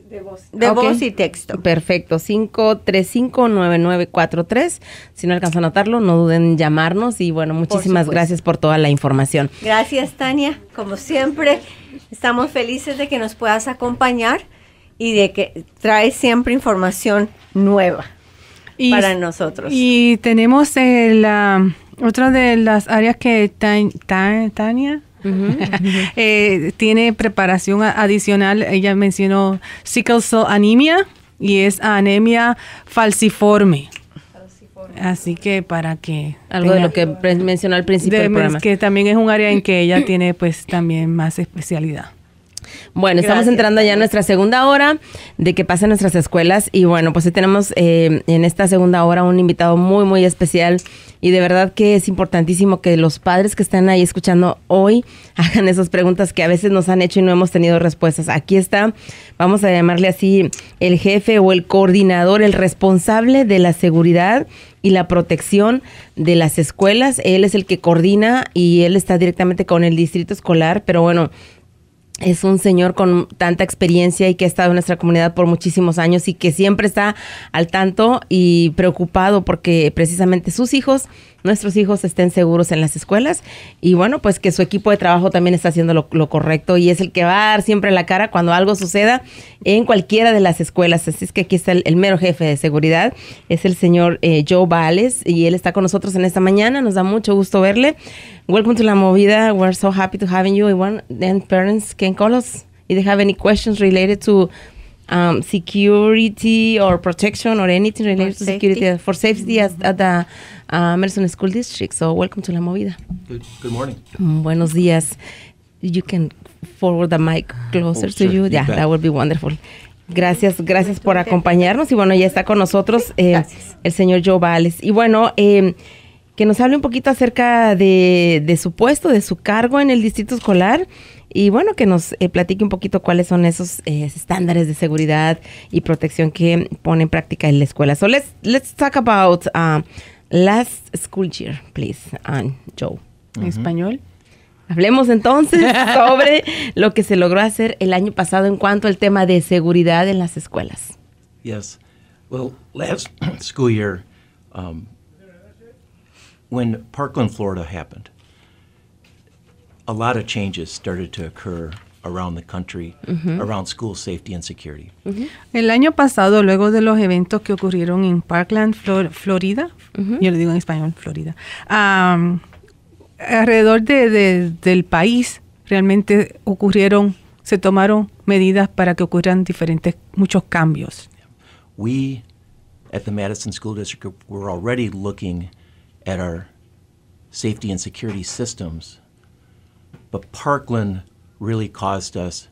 de voz, y texto. Perfecto. 5359943. Si no alcanza a notarlo, no duden en llamarnos y bueno, muchísimas gracias por toda la información. Gracias, Tania. Como siempre, estamos felices de que nos puedas acompañar y de que traes siempre información nueva y, para nosotros. Y tenemos eh, la otra de las áreas que Tania en eh, tania tiene preparación adicional, ella mencionó sickle cell anemia y es anemia falciforme. Así que para que... Algo de lo que mencionó al principio. que también es un área en que ella tiene pues también más especialidad. Bueno, estamos entrando ya a nuestra segunda hora de que pasen nuestras escuelas y bueno, pues tenemos eh, en esta segunda hora un invitado muy, muy especial y de verdad que es importantísimo que los padres que están ahí escuchando hoy hagan esas preguntas que a veces nos han hecho y no hemos tenido respuestas. Aquí está, vamos a llamarle así, el jefe o el coordinador, el responsable de la seguridad y la protección de las escuelas. Él es el que coordina y él está directamente con el distrito escolar, pero bueno, es un señor con tanta experiencia y que ha estado en nuestra comunidad por muchísimos años y que siempre está al tanto y preocupado porque precisamente sus hijos nuestros hijos estén seguros en las escuelas y bueno, pues que su equipo de trabajo también está haciendo lo, correcto y es el que va a dar siempre la cara cuando algo suceda en cualquiera de las escuelas. Así es que aquí está el, mero jefe de seguridad, es el señor eh, Joe Vales y él está con nosotros en esta mañana, nos da mucho gusto verle. Welcome to La Movida, we're so happy to have you and parents can call us if they have any questions related to um, security or protection or anything related to security for safety at, the uh, School District. So welcome to La Movida. Good, morning. Mm, buenos días. You can forward the mic closer oh, to you. Yeah, that would be wonderful. Gracias, gracias por acompañarnos. Y bueno, ya está con nosotros eh, el señor Joe Vales. Y bueno, em, que nos hable un poquito acerca de, de su puesto, de su cargo en el distrito escolar y bueno, que nos eh, platique un poquito cuáles son esos eh, estándares de seguridad y protección que pone en práctica en la escuela. So let's, let's talk about uh, last school year, please, and Joe. ¿En español? Hablemos entonces sobre lo que se logró hacer el año pasado en cuanto al tema de seguridad en las escuelas. Yes. Well, last school year, um, when Parkland, Florida happened, a lot of changes started to occur around the country mm-hmm. around school safety and security. Mm-hmm. El año pasado, luego de los eventos que ocurrieron en Parkland, Florida, uh yo lo digo en español, Florida, alrededor de, del país realmente ocurrieron, se tomaron medidas para que ocurran diferentes, muchos cambios. We at the Madison School District were already looking at our safety and security systems But Parkland really caused us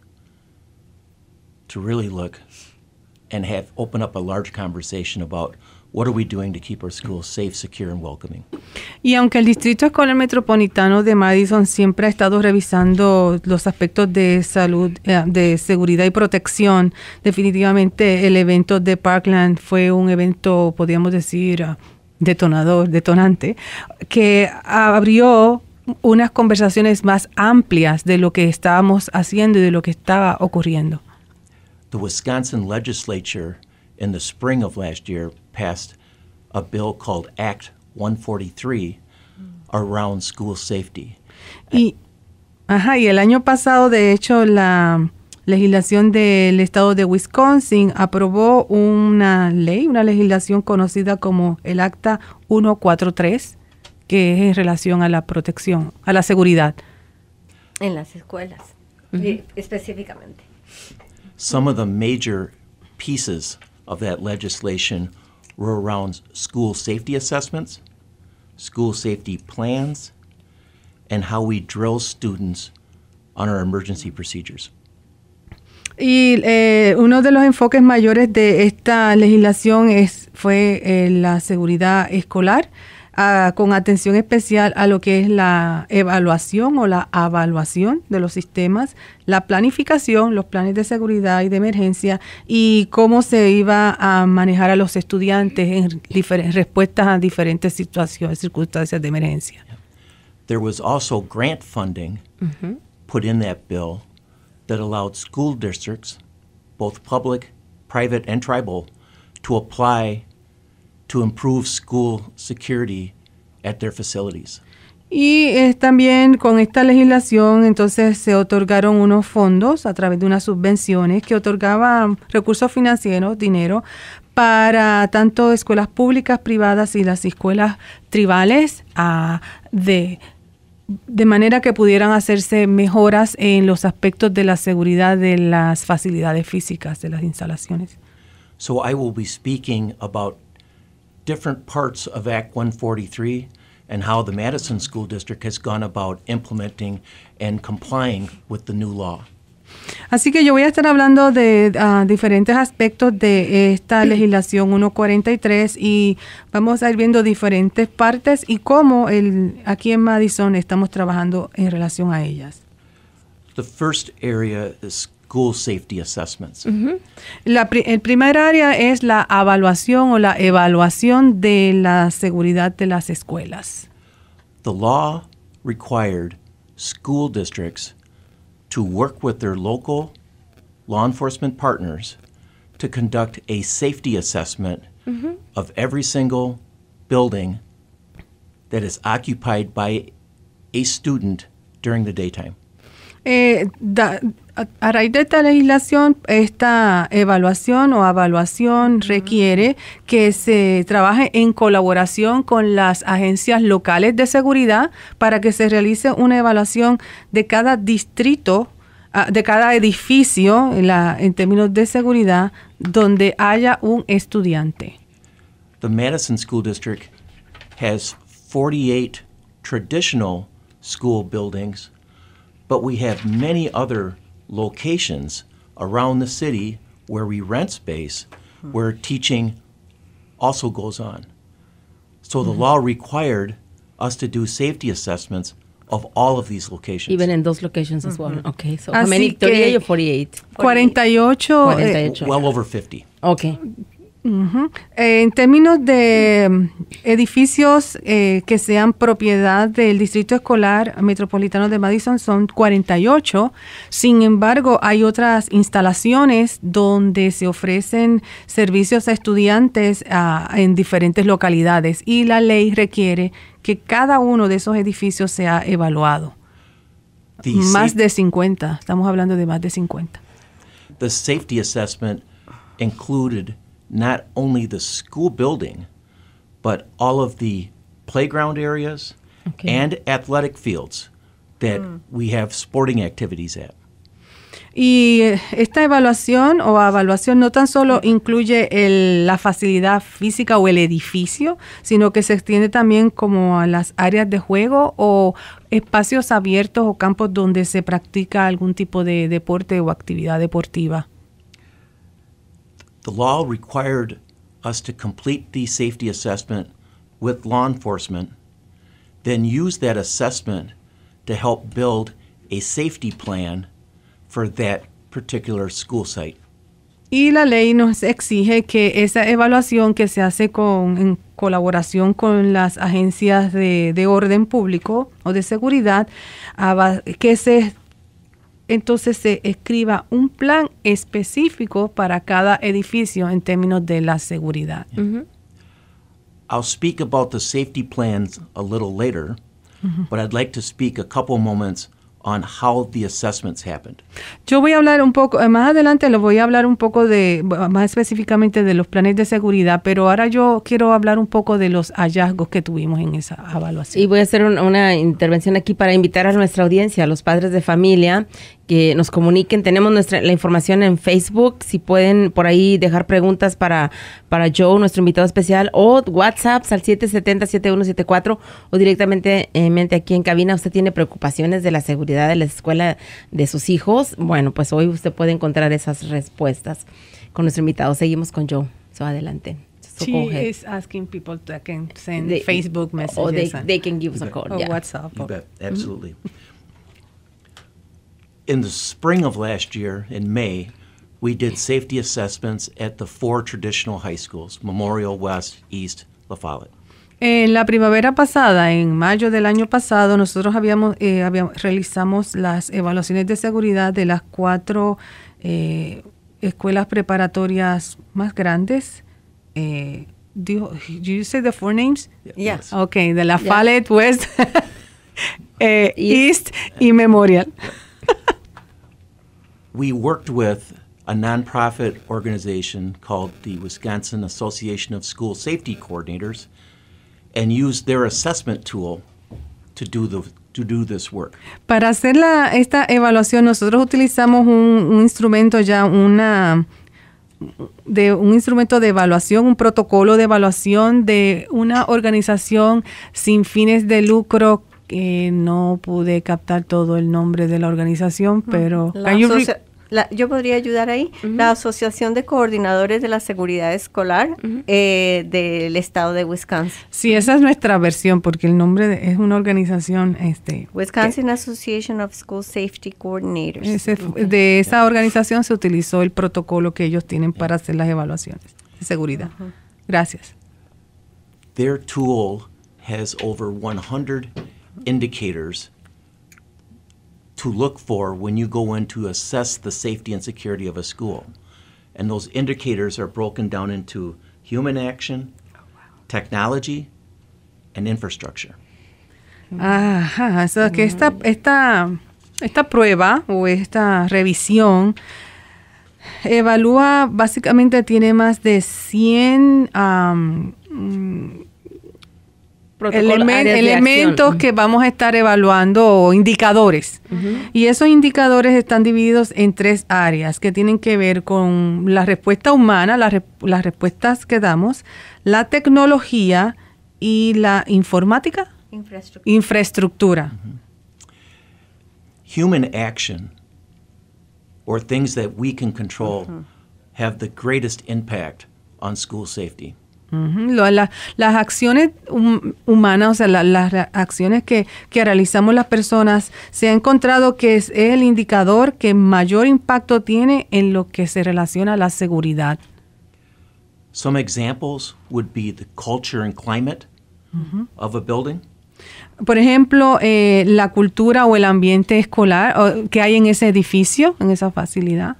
to really look and have open up a large conversation about What are we doing to keep our schools safe, secure and welcoming? Y aunque el Distrito Escolar Metropolitano de Madison siempre ha estado revisando los aspectos de salud, eh, de seguridad y protección, definitivamente el evento de Parkland fue un evento, podríamos decir, ah, detonador, detonante, que abrió unas conversaciones más amplias de lo que estábamos haciendo y de lo que estaba ocurriendo. The Wisconsin legislature in the spring of last year passed a bill called Act 143 around school safety. Y, ajá, y el año pasado, de hecho, la legislación del estado de Wisconsin aprobó una ley, una legislación conocida como el Acta 143 que es en relación a la protección, a la seguridad. En las escuelas, eh, específicamente. Some of the major pieces of that legislation were around school safety assessments, school safety plans, and how we drill students on our emergency procedures. Y eh, uno de los enfoques mayores de esta legislación es, fue eh, la seguridad escolar con atención especial a lo que es la evaluación o la evaluación de los sistemas, la planificación, los planes de seguridad y de emergencia y cómo se iba a manejar a los estudiantes en respuestas a diferentes situaciones, circunstancias de emergencia. There was also grant funding put in that bill that allowed school districts, both public, private, and tribal, to apply improve school security at their facilities. Y es eh, también con esta legislación entonces se otorgaron unos fondos a través de unas subvenciones que otorgaban recursos financieros, dinero, para tanto escuelas públicas, privadas y las escuelas tribales a, de, de manera que pudieran hacerse mejoras en los aspectos de la seguridad de las facilidades físicas, de las instalaciones. So I will be speaking about different parts of Act 143 and how the Madison School District has gone about implementing and complying with the new law. Así que yo voy a estar hablando de uh, diferentes aspectos de esta legislación 143 y vamos a ir viendo diferentes partes y cómo el, aquí en Madison estamos trabajando en relación a ellas. The first area is school safety assessments. Uh -huh. la pri el primer área es la evaluación o la evaluación de la seguridad de las escuelas. The law required school districts to work with their local law enforcement partners to conduct a safety assessment of every single building that is occupied by a student during the daytime. Eh, a, raíz de esta legislación, esta evaluación o evaluación requiere que se trabaje en colaboración con las agencias locales de seguridad para que se realice una evaluación de cada distrito ah, de cada edificio en, en términos de seguridad donde haya un estudiante. The Madison School District has 48 traditional school buildings But we have many other locations around the city where we rent space mm-hmm. where teaching also goes on. So the mm-hmm. law required us to do safety assessments of all of these locations. Even in those locations mm-hmm. as well. Mm-hmm. Okay, so Así how many? 38 or 48? 48. 48. Eh, 48. well over 50. Okay. Eh, en términos de edificios eh, que sean propiedad del Distrito Escolar Metropolitano de Madison son 48. Sin embargo, hay otras instalaciones donde se ofrecen servicios a estudiantes ah, en diferentes localidades y la ley requiere que cada uno de esos edificios sea evaluado. más de 50, estamos hablando de más de 50. The safety assessment not only the school building, but all of the playground areas and athletic fields that mm. we have sporting activities at. Y eh, esta evaluación o evaluación no tan solo mm. incluye el, la facilidad física o el edificio, sino que se extiende también como a las áreas de juego o espacios abiertos o campos donde se practica algún tipo de deporte o actividad deportiva. The law required us to complete the safety assessment with law enforcement, then use that assessment to help build a safety plan for that particular school site. Y la ley nos exige que esa evaluación que se hace con, en colaboración con las agencias de, de orden público o de seguridad, que se entonces se escriba un plan específico para cada edificio en términos de la seguridad. Mm-hmm. I'll speak about the safety plans a little later, mm-hmm. but I'd like to speak a couple moments on how the assessments happened. Yo voy a hablar un poco eh, más adelante lo voy a hablar un poco de más específicamente de los planes de seguridad, pero ahora yo quiero hablar un poco de los hallazgos que tuvimos en esa evaluación. Y voy a hacer una intervención aquí para invitar a nuestra audiencia, a los padres de familia que nos comuniquen. Tenemos nuestra, la información en Facebook, si pueden por ahí dejar preguntas para, para Joe, nuestro invitado especial, o WhatsApp al 770-7174 o directamente eh, mente aquí en cabina. Usted tiene preocupaciones de la seguridad de la escuela de sus hijos. Bueno, pues hoy usted puede encontrar esas respuestas con nuestro invitado. Seguimos con Joe. So, adelante. She is asking people to send Facebook messages. Or they, can give us a call. Or WhatsApp. Mm-hmm. Absolutely. En la primavera pasada, en mayo del año pasado, nosotros habíamos, eh, realizamos las evaluaciones de seguridad de las cuatro eh, escuelas preparatorias más grandes. Eh, do you, say the four names? Yes. Okay, de la West, eh, East y Memorial. we worked with a nonprofit organization called the Wisconsin Association of School Safety Coordinators and used their assessment tool to do the To do this work. Para hacer la, esta evaluación nosotros utilizamos un, un, instrumento ya, una, de, un instrumento de evaluación, un protocolo de evaluación de una organización sin fines de lucro que no pude captar todo el nombre de la organización, mm. pero yo podría ayudar ahí, la Asociación de Coordinadores de la Seguridad Escolar eh, del estado de Wisconsin. Sí, esa es nuestra versión porque el nombre es una organización. este Wisconsin Association of School Safety Coordinators. de esa organización se utilizó el protocolo que ellos tienen para hacer las evaluaciones de seguridad. Gracias. Their tool has over 100 indicators to look for when you go in to assess the safety and security of a school. And those indicators are broken down into human action, oh, wow. technology, and infrastructure. Ajá, o sea que esta, esta, esta prueba o esta revisión evalúa, básicamente tiene más de 100 um, elementos que vamos a estar evaluando o indicadores. Y esos indicadores están divididos en tres áreas que tienen que ver con la respuesta humana, las respuestas que damos, la tecnología y la informática. Infraestructura. Human action or things that we can control have the greatest impact on school safety las acciones humanas, o sea, las acciones que, que, realizamos las personas, se ha encontrado que es, el indicador que mayor impacto tiene en lo que se relaciona a la seguridad. Some examples would be the culture and climate of a building. Por ejemplo, eh, la cultura o el ambiente escolar que hay en ese edificio, en esa facilidad.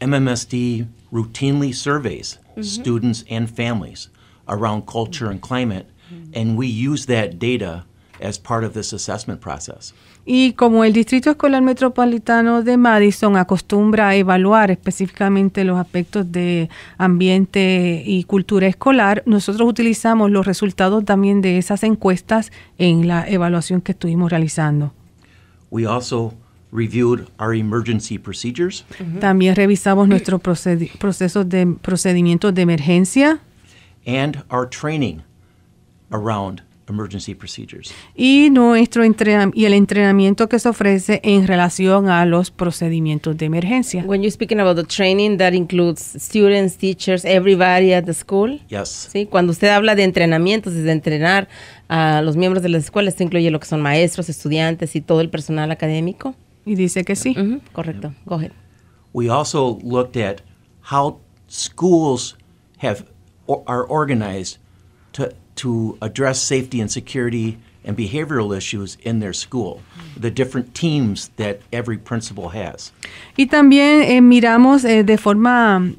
MMSD routinely surveys Mm-hmm. students, and families around culture and climate. Mm-hmm. And we use that data as part of this assessment process. Y como el Distrito Escolar Metropolitano de Madison acostumbra a evaluar específicamente los aspectos de ambiente y cultura escolar, nosotros utilizamos los resultados también de esas encuestas en la evaluación que estuvimos realizando. We also también revisamos nuestros procesos de procedimientos de emergencia. And Y nuestro y el entrenamiento que se ofrece en relación a los procedimientos de emergencia. cuando usted habla de entrenamientos, de entrenar a los miembros de las escuelas, esto incluye lo que son maestros, estudiantes y todo el personal académico. Y dice que sí. Correcto. Go ahead. We also looked at how schools have or are organized to to address safety and security and behavioral issues in their school, the different teams that every principal has. Y también eh, miramos eh, de forma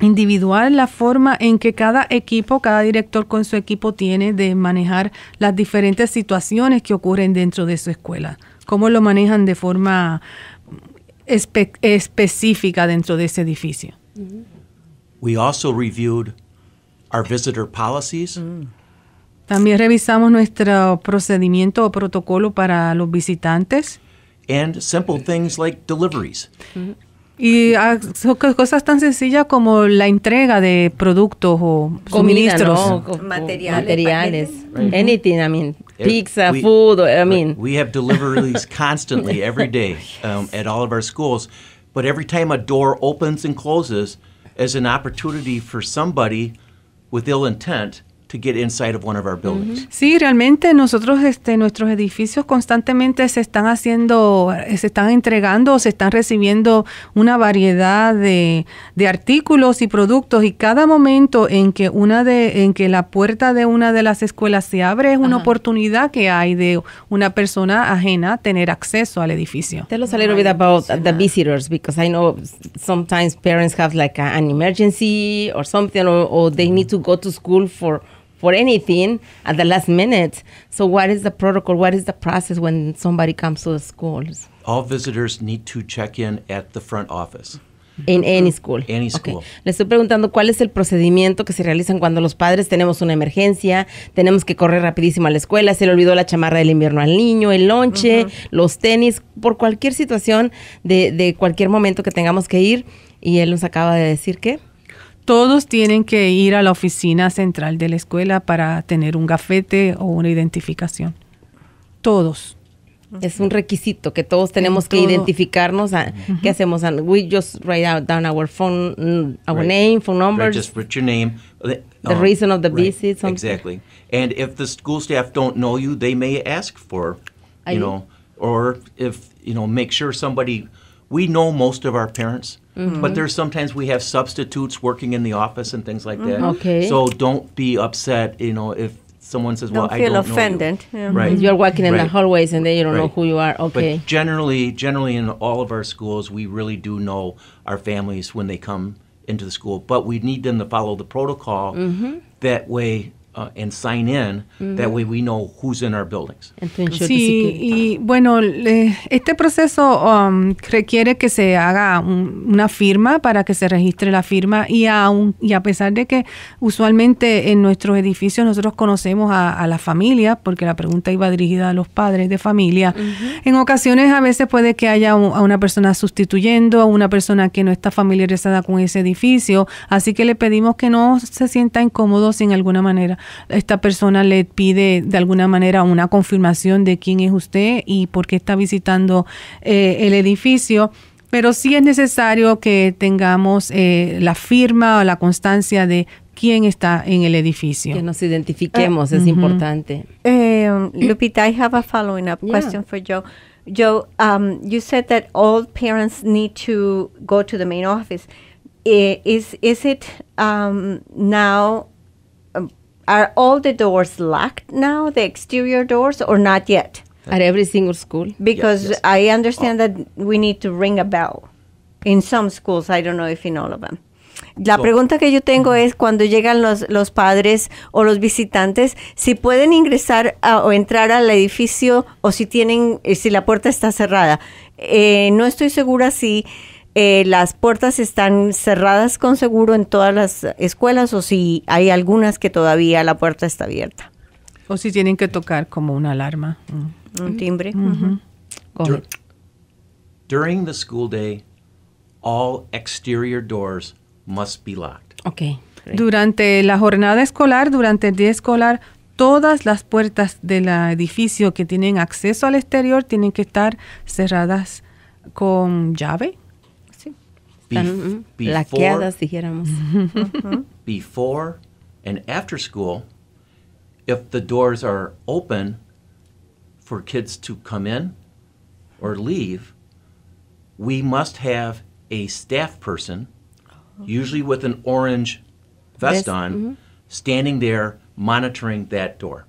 individual la forma en que cada equipo, cada director con su equipo tiene de manejar las diferentes situaciones que ocurren dentro de su escuela cómo lo manejan de forma específica dentro de ese edificio. We also our visitor mm. También revisamos nuestro procedimiento o protocolo para los visitantes. simple things like Y ah, cosas tan sencillas como la entrega de productos o materiales. Anything, pizza, we, food. I mean, we have deliveries constantly every day um, at all of our schools. But every time a door opens and closes, is an opportunity for somebody with ill intent To Sí, realmente nosotros, este, nuestros edificios constantemente se están haciendo, se están entregando, se están recibiendo una variedad de, de, artículos y productos y cada momento en que una de, en que la puerta de una de las escuelas se abre es una oportunidad que hay de una persona ajena tener acceso al edificio. Tell us a little bit about the visitors because I know sometimes parents have like an emergency or something or they need to go to school for for anything at the last minute. So, what is the protocol? What is the process when somebody comes to the schools? All visitors need to check in at the front office. En any school. Any school. Le estoy preguntando cuál es el procedimiento que se realiza cuando los padres tenemos una emergencia, tenemos que correr rapidísimo a la escuela, se le olvidó la chamarra del invierno al niño, el lonche, los tenis, por cualquier situación de, de cualquier momento que tengamos que ir. Y él nos acaba de decir que todos tienen que ir a la oficina central de la escuela para tener un gafete o una identificación. Todos. Es un requisito que todos tenemos que identificarnos. ¿Qué hacemos? we just write out down our phone, mm, our name, phone number. just put your name. Uh, the, uh, reason of the visit. Something. Exactly. And if the school staff don't know you, they may ask for, you know, or if, you know, make sure somebody we know most of our parents, mm-hmm. but there's sometimes we have substitutes working in the office and things like that. Mm-hmm. Okay. So don't be upset, you know, if someone says, "Well, don't I feel don't offended. know you." Yeah. Right. Mm-hmm. You're walking in right. the hallways and then you don't right. know who you are. Okay. But generally, generally in all of our schools, we really do know our families when they come into the school, but we need them to follow the protocol. Mm-hmm. That way, Uh, sign in, mm-hmm. that way we know who's in our buildings. Sí, y bueno, este proceso um, requiere que se haga una firma para que se registre la firma y, aún y a pesar de que usualmente en nuestros edificios nosotros conocemos a, a las familias, porque la pregunta iba dirigida a los padres de familia, mm-hmm. en ocasiones a veces puede que haya a una persona sustituyendo, a una persona que no está familiarizada con ese edificio, así que le pedimos que no se sienta incómodo sin alguna manera esta persona le pide de alguna manera una confirmación de quién es usted y por qué está visitando eh, el edificio pero sí es necesario que tengamos eh, la firma o la constancia de quién está en el edificio. Que nos identifiquemos, es ah, importante. Eh, Lupita, I have a following up question for Joe. Joe, um, you said that all parents need to go to the main office. Is, is it um, now are all the doors locked now, the exterior doors, or not yet? At every single school? Because I understand that we need to ring a bell in some schools. I don't know if in all of them. La pregunta que yo tengo es cuando llegan los, los padres o los visitantes, si pueden ingresar a, o entrar al edificio o si tienen, eh, si la puerta está cerrada. Eh, no estoy segura si eh, las puertas están cerradas con seguro en todas las escuelas o si hay algunas que todavía la puerta está abierta. O si tienen que tocar como una alarma. Un timbre. During the school day, all exterior doors must be locked. Okay. Durante la jornada escolar, durante el día escolar, todas las puertas del edificio que tienen acceso al exterior tienen que estar cerradas con llave. Bef- mm-hmm. before, uh uh-huh. Before and after school, if the doors are open for kids to come in or leave, we must have a staff person, oh. usually with an orange vest, vest on, mm-hmm. standing there monitoring that door.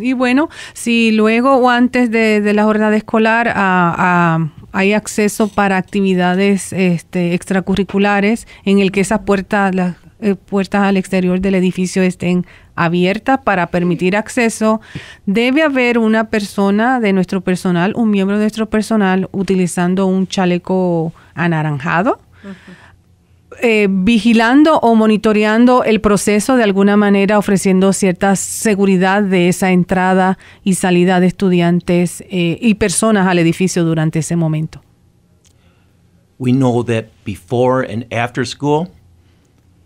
Y bueno, si luego o antes de, la jornada escolar ah, ah, hay acceso para actividades este, extracurriculares en el que esas puertas, las eh, puertas al exterior del edificio estén abiertas para permitir acceso, debe haber una persona de nuestro personal, un miembro de nuestro personal utilizando un chaleco anaranjado. Eh, vigilando o monitoreando el proceso de alguna manera, ofreciendo cierta seguridad de esa entrada y salida de estudiantes eh, y personas al edificio durante ese momento. We know that before and after school,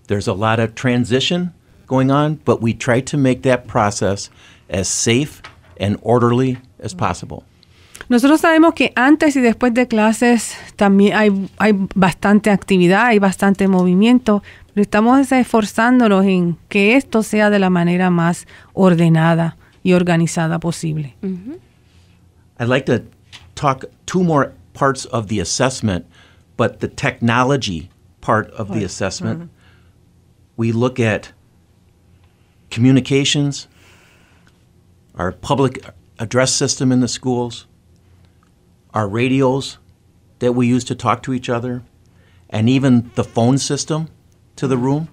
there's a lot of transition going on, but we try to make that process as safe and orderly as possible. Nosotros sabemos que antes y después de clases también hay, hay bastante actividad, hay bastante movimiento, pero estamos esforzándonos en que esto sea de la manera más ordenada y organizada posible. I'd like to talk two more parts of the assessment, but the technology part of the assessment. Uh-huh. We look at communications, our public address system in the schools, our radios that we use to talk to each other, and even the phone system to the room.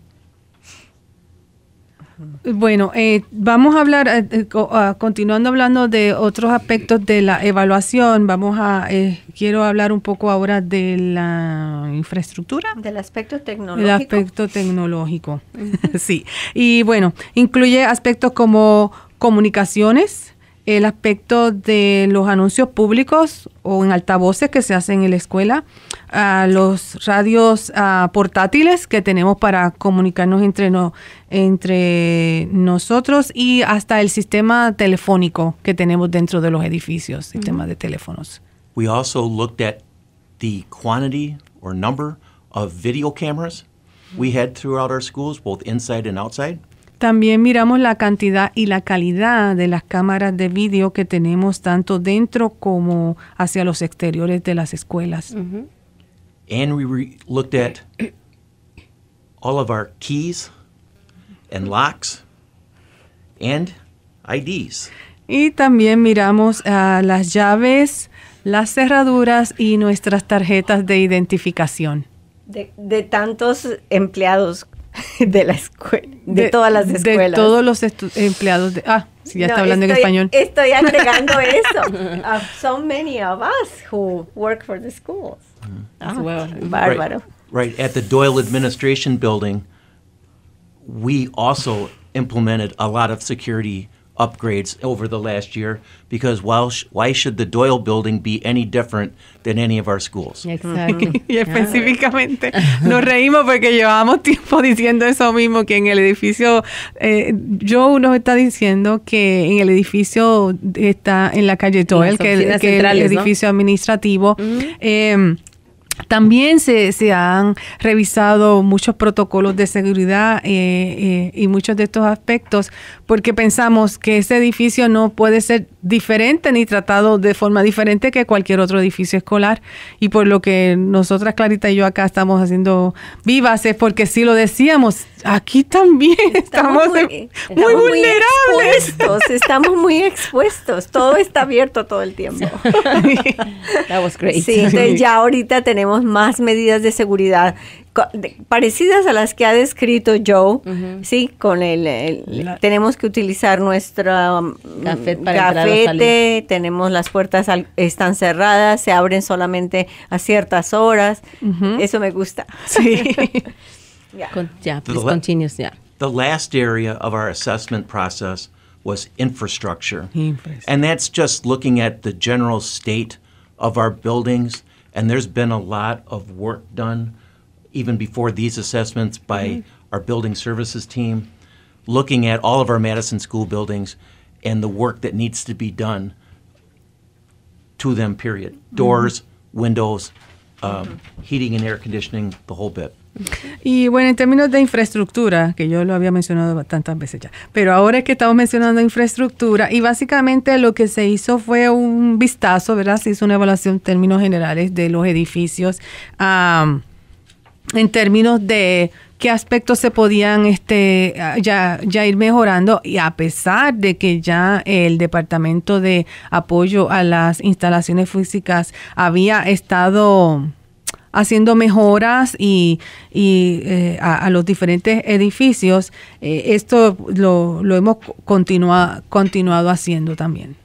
Bueno, eh, vamos a hablar, eh, eh, ah, continuando hablando de otros aspectos de la evaluación, vamos a, quiero hablar un poco ahora de la infraestructura. Del aspecto tecnológico. El aspecto tecnológico, sí. Y bueno, incluye aspectos como comunicaciones, el aspecto de los anuncios públicos o en altavoces que se hacen en la escuela, a los radios portátiles que tenemos para comunicarnos entre, no, entre nosotros y hasta el sistema telefónico que tenemos dentro de los edificios, sistema de teléfonos. We also looked at the quantity or number of video cameras we had throughout our schools, both inside and outside. También miramos la cantidad y la calidad de las cámaras de vídeo que tenemos tanto dentro como hacia los exteriores de las escuelas. And we keys and locks and Y también miramos a ah, las llaves, las cerraduras y nuestras tarjetas de identificación. De, de tantos empleados de la escuela, de, todas las escuelas. De todos los empleados de... Ah, si ya está hablando en español. Estoy agregando eso. Uh, ah, so many of us who work for the schools. Mm. Ah, well. Bárbaro. Right, right, at the Doyle Administration Building, we also implemented a lot of security upgrades over the last year because why, why should the Doyle building be any different than any of our schools? y específicamente nos reímos porque llevamos tiempo diciendo eso mismo que en el edificio eh, Joe nos está diciendo que en el edificio está en la calle Doyle, que, que el edificio administrativo eh, también se, han revisado muchos protocolos de seguridad eh, eh, y muchos de estos aspectos porque pensamos que ese edificio no puede ser diferente ni tratado de forma diferente que cualquier otro edificio escolar. Y por lo que nosotras, Clarita y yo acá estamos haciendo vivas es porque sí lo decíamos, aquí también estamos, muy, vulnerables. Expuestos, estamos muy expuestos. Todo está abierto todo el tiempo. Sí, ya ahorita tenemos más medidas de seguridad parecidas a las que ha descrito Joe, sí, con el, tenemos que utilizar nuestra mm, cafete, tenemos las puertas están cerradas, se abren solamente a ciertas horas, eso me gusta. Sí. Yeah. Con- yeah, please la- Yeah. The last area of our assessment process was infrastructure. And that's just looking at the general state of our buildings. And there's been a lot of work done even before these assessments by mm-hmm. our building services team, looking at all of our Madison school buildings and the work that needs to be done to them, period. Mm-hmm. Doors, windows, um, mm-hmm. heating and air conditioning, the whole bit. Y bueno, en términos de infraestructura, que yo lo había mencionado tantas veces ya, pero ahora es que estamos mencionando infraestructura y básicamente lo que se hizo fue un vistazo, ¿verdad? Se hizo una evaluación en términos generales de los edificios, en términos de qué aspectos se podían este, ya, ya ir mejorando y a pesar de que ya el Departamento de Apoyo a las Instalaciones Físicas había estado haciendo mejoras y, eh, a, los diferentes edificios. Eh, esto lo, hemos continuado haciendo también.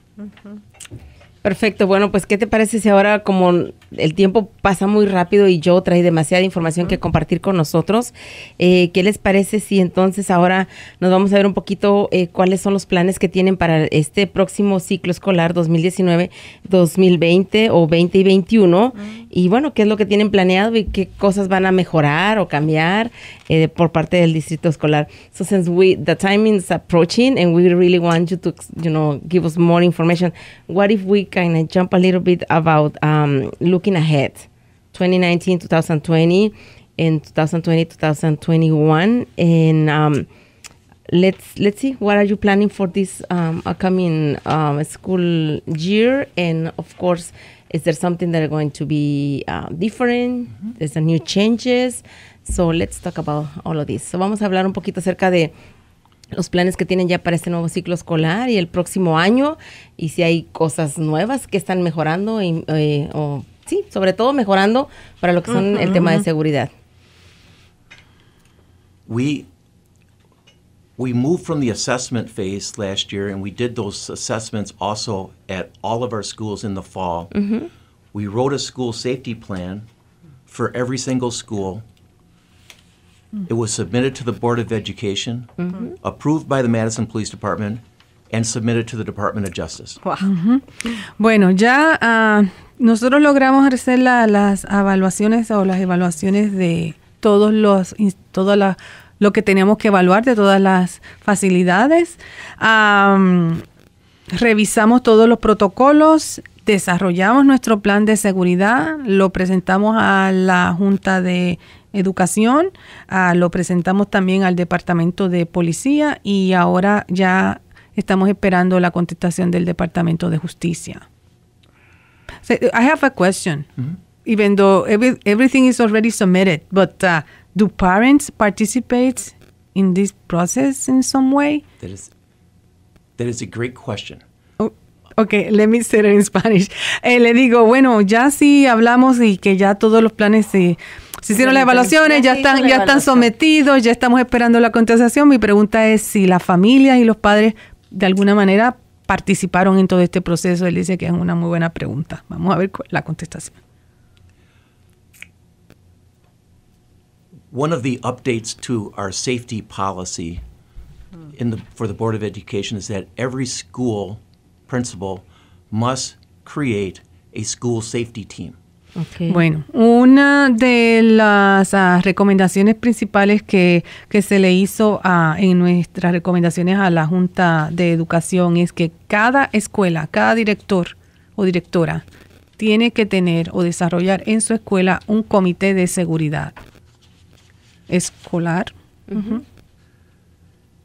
Perfecto, bueno, pues ¿qué te parece si ahora como el tiempo pasa muy rápido y yo trae demasiada información que compartir con nosotros? Eh, ¿Qué les parece si entonces ahora nos vamos a ver un poquito cuáles son los planes que tienen para este próximo ciclo escolar 2019-2020 o 20 y 21? y bueno, qué es lo que tienen planeado y qué cosas van a mejorar o cambiar eh, por parte del distrito escolar. So since we the timing is approaching and we really want you to you know give us more information, what if we kind of jump a little bit about um, looking ahead, 2019, 2020, and 2020, 2021, and um, let's let's see what are you planning for this um, upcoming um, school year and of course Is there something that are going to be uh, different? There's new changes? So let's talk about all of this. So vamos a hablar un poquito acerca de los planes que tienen ya para este nuevo ciclo escolar y el próximo año y si hay cosas nuevas que están mejorando eh, o sí, sobre todo mejorando para lo que son el tema de seguridad. We we moved from the assessment phase last year, and we did those assessments also at all of our schools in the fall. Mm-hmm. We wrote a school safety plan for every single school. Mm-hmm. It was submitted to the Board of Education, mm-hmm. approved by the Madison Police Department, and submitted to the Department of Justice. Wow. Bueno, ya uh, nosotros logramos hacer la, las evaluaciones o las evaluaciones de todos los todas las lo que teníamos que evaluar de todas las facilidades. revisamos todos los protocolos, desarrollamos nuestro plan de seguridad, lo presentamos a la Junta de Educación, ah, lo presentamos también al Departamento de Policía y ahora ya estamos esperando la contestación del Departamento de Justicia. I have a question. Mm-hmm. everything is already submitted, but uh, do parents participate in this process in some way? That is, that is a great question. Oh, ok, let me say it in Spanish. Eh, le digo, bueno, ya sí hablamos y que ya todos los planes se, se hicieron las evaluaciones, ya están, ya están sometidos, ya estamos esperando la contestación. Mi pregunta es si las familias y los padres de alguna manera participaron en todo este proceso. Él dice que es una muy buena pregunta. Vamos a ver la contestación. One of the updates to our safety policy for the Board of Education is that every school principal must create a school safety team. Bueno, una de las ah, recomendaciones principales que, se le hizo en nuestras recomendaciones a la Junta de Educación es que cada escuela, cada director o directora tiene que tener o desarrollar en su escuela un comité de seguridad escolar.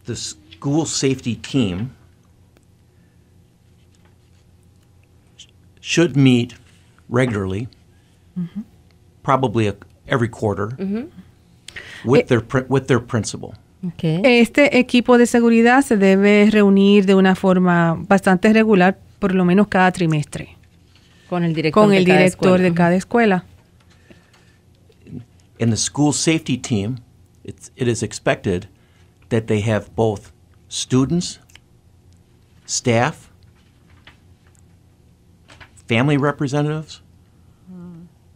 The school safety team should meet regularly, probably every quarter, with, eh, their, with their principal. Okay. Eh, este equipo de seguridad se debe reunir de una forma bastante regular, por lo menos cada trimestre. Con el director, de cada escuela en the school safety team, it's, it is expected that they have both students, staff, family representatives,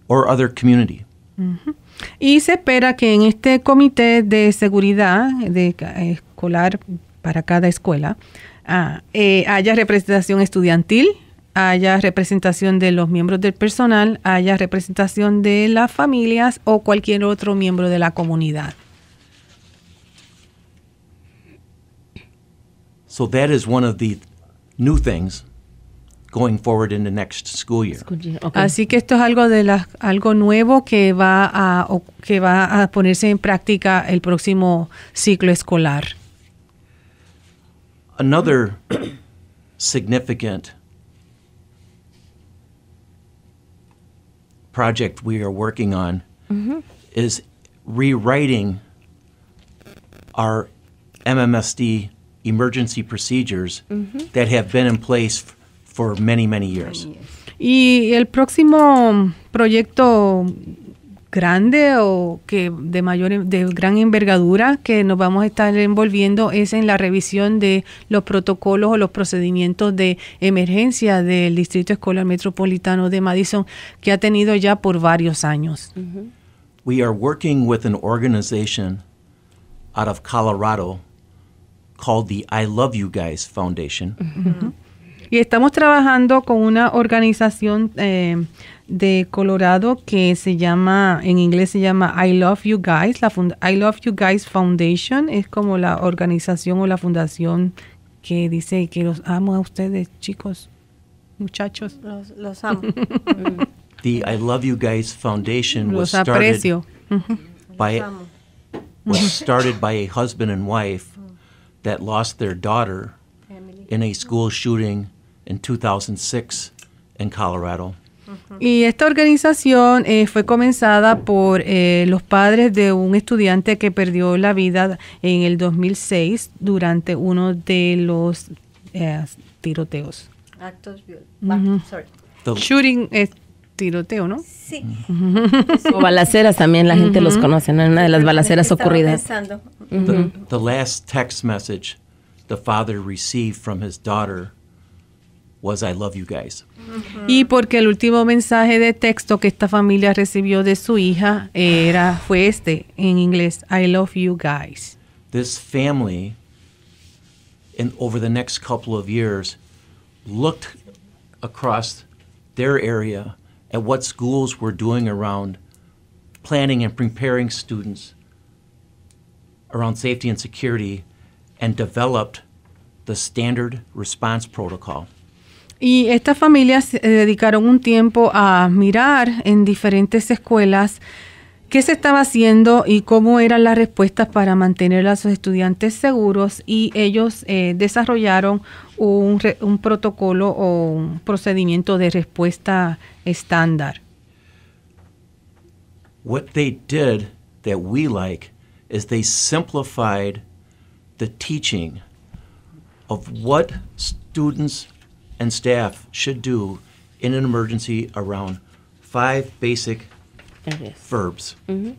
or other community. Mm-hmm. Y se espera que en este comité de seguridad de escolar para cada escuela ah, eh, haya representación estudiantil, haya representación de los miembros del personal, haya representación de las familias o cualquier otro miembro de la comunidad. So that is one of the new things going forward in next school year. Así que esto es algo de algo nuevo que va a que va a ponerse en práctica el próximo ciclo escolar. Another significant project we are working on mm-hmm. is rewriting our MMSD emergency procedures mm-hmm. that have been in place f- for many, many years. Y el próximo proyecto grande o que de mayor de gran envergadura que nos vamos a estar envolviendo es en la revisión de los protocolos o los procedimientos de emergencia del Distrito Escolar Metropolitano de Madison que ha tenido ya por varios años. We are working with an organization out of Colorado called the I Love You Guys Foundation. Y estamos trabajando con una organización eh, de Colorado que se llama, en inglés se llama I Love You Guys, la I Love You Guys Foundation, es como la organización o la fundación que dice que los amo a ustedes, chicos, muchachos. Los, los amo. The I Love You Guys Foundation was aprecio. by, was started by a husband and wife that lost their daughter in a school shooting in 2006 in Colorado. Y esta organización eh, fue comenzada por eh, los padres de un estudiante que perdió la vida en el 2006 durante uno de los eh, tiroteos. Actos Shooting es tiroteo, ¿no? Sí. o balaceras también, la gente los conoce, ¿no? Una de las balaceras ocurridas. the last text message the father received from his daughter was I love you guys. Mm-hmm. Y porque el último mensaje de texto que esta familia recibió de su hija era fue este en inglés I love you guys. This family over the next couple of years looked across their area at what schools were doing around planning and preparing students around safety and security and developed the standard response protocol. Y estas familias se eh, dedicaron un tiempo a mirar en diferentes escuelas qué se estaba haciendo y cómo eran las respuestas para mantener a sus estudiantes seguros y ellos eh, desarrollaron un, un, protocolo o un procedimiento de respuesta estándar. What they did that we like is they simplified the teaching of what students basic verbs mm-hmm.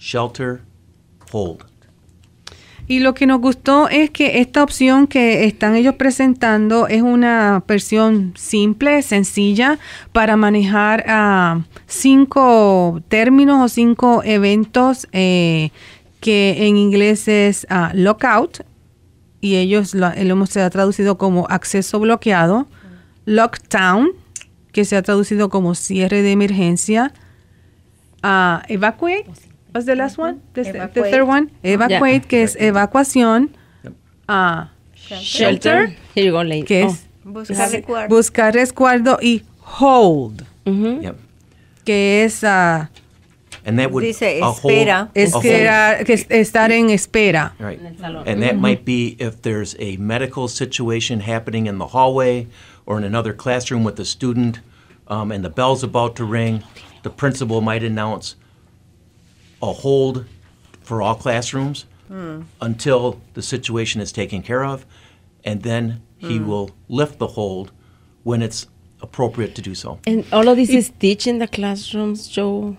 shelter, Y lo que nos gustó es que esta opción que están ellos presentando es una versión simple, sencilla, para manejar a ah, cinco términos o cinco eventos eh, que en inglés es a ah, lockout, y ellos lo, eh, lo, hemos traducido como acceso bloqueado, lockdown, que se ha traducido como cierre de emergencia, ah, evacuate, was the last one? The, third one? Evacuate, que es evacuación, ah, shelter, que es oh. buscar, resguardo. y hold, mm-hmm. que es And that would Dice, a Whole, espera, estar en espera. Right. And that might be if there's a medical situation happening in the hallway or in another classroom with a student um, and the bell's about to ring, the principal might announce a hold for all classrooms mm. until the situation is taken care of, and then he mm. will lift the hold when it's appropriate to do so. And all of this is teaching the classrooms, Joe?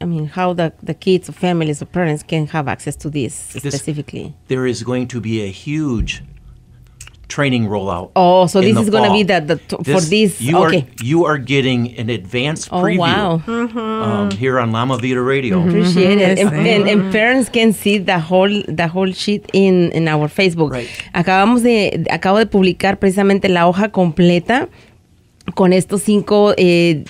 I mean, how the, the kids or families or parents can have access to this, this specifically? There is going to be a huge training rollout. Oh, so this is going to be the, the t- this, for this. You okay. are you are getting an advanced oh, preview. Oh, wow. Mm-hmm. Um, here on Lama Vida Radio. Mm-hmm. Appreciate it. And, and, and, mm-hmm. parents can see the whole the whole sheet in in our Facebook. Right. Acabamos de acabo de publicar precisamente la hoja completa con estos cinco eh,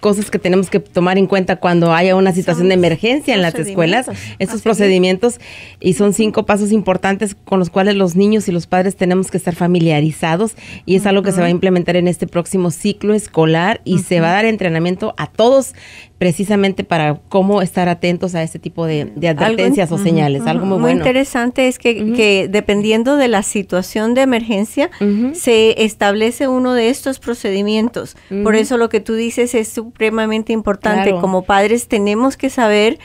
cosas que tenemos que tomar en cuenta cuando haya una situación de emergencia en las escuelas, estos procedimientos, y son cinco pasos importantes con los cuales los niños y los padres tenemos que estar familiarizados, y es algo que se va a implementar en este próximo ciclo escolar, y se va a dar entrenamiento a todos precisamente para cómo estar atentos a este tipo de, advertencias o señales, algo muy, interesante es que, que, dependiendo de la situación de emergencia, se establece uno de estos procedimientos. Por eso lo que tú dices es supremamente importante. Como padres tenemos que saber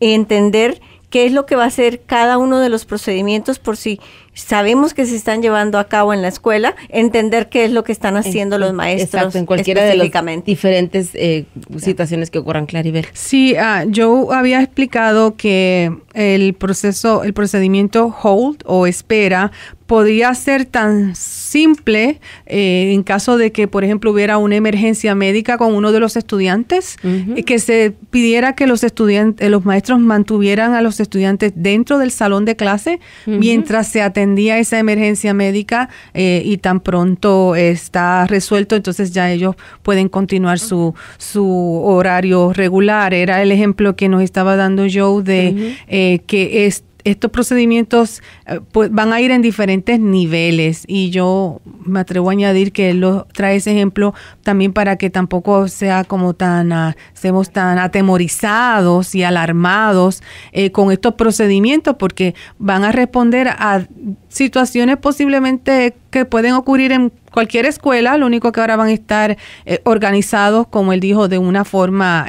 entender qué es lo que va a hacer cada uno de los procedimientos por si sabemos que se están llevando a cabo en la escuela, entender qué es lo que están haciendo los maestros. en cualquiera de las diferentes eh, situaciones que ocurran, Claribel. Sí, ah, yo había explicado que el proceso, el procedimiento hold o espera podía ser tan simple eh, en caso de que, por ejemplo, hubiera una emergencia médica con uno de los estudiantes, eh, que se pidiera que los estudiantes, eh, los maestros mantuvieran a los estudiantes dentro del salón de clase mientras se atendía esa emergencia médica y tan pronto está resuelto, entonces ya ellos pueden continuar su, su horario regular. Era el ejemplo que nos estaba dando Joe de que esto estos procedimientos eh, pues, van a ir en diferentes niveles y yo me atrevo a añadir que lo, trae ese ejemplo también para que tampoco sea como tan, ah, seamos tan atemorizados y alarmados eh, con estos procedimientos porque van a responder a situaciones posiblemente que pueden ocurrir en cualquier escuela, lo único que ahora van a estar eh, organizados, como él dijo, de una forma,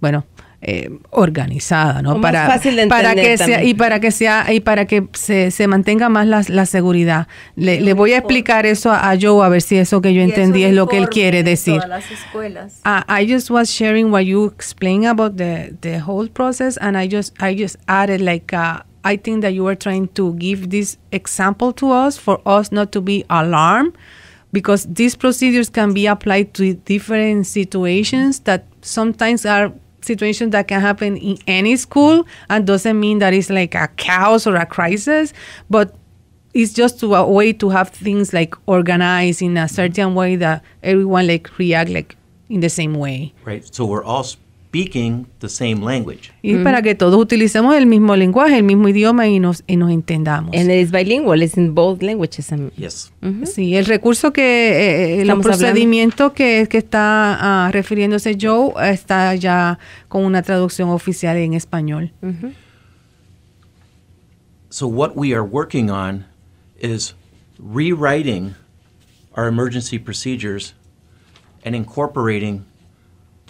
bueno, eh, organizada, ¿no? para, para que sea y para que sea y para que se, se mantenga más la, la seguridad. Le, voy a explicar eso a, yo a ver si eso que yo entendí es lo que él quiere decir. Las ah, I just was sharing what you explained about the the whole process and I just I just added like uh, I think that you were trying to give this example to us for us not to be alarmed because these procedures can be applied to different situations that sometimes are situations that can happen in any school and doesn't mean that it's like a chaos or a crisis but it's just a way to have things like organized in a certain way that everyone like react like in the same way right so we're all speaking the same language. Y para que todos utilicemos el mismo lenguaje, el mismo idioma y nos, y nos entendamos. And it is bilingual, it's in both languages. Yes. Sí, el recurso que, eh, eh, el procedimiento que, que está ah, refiriéndose Joe está ya con una traducción oficial en español. So what we are working on is rewriting our emergency procedures and incorporating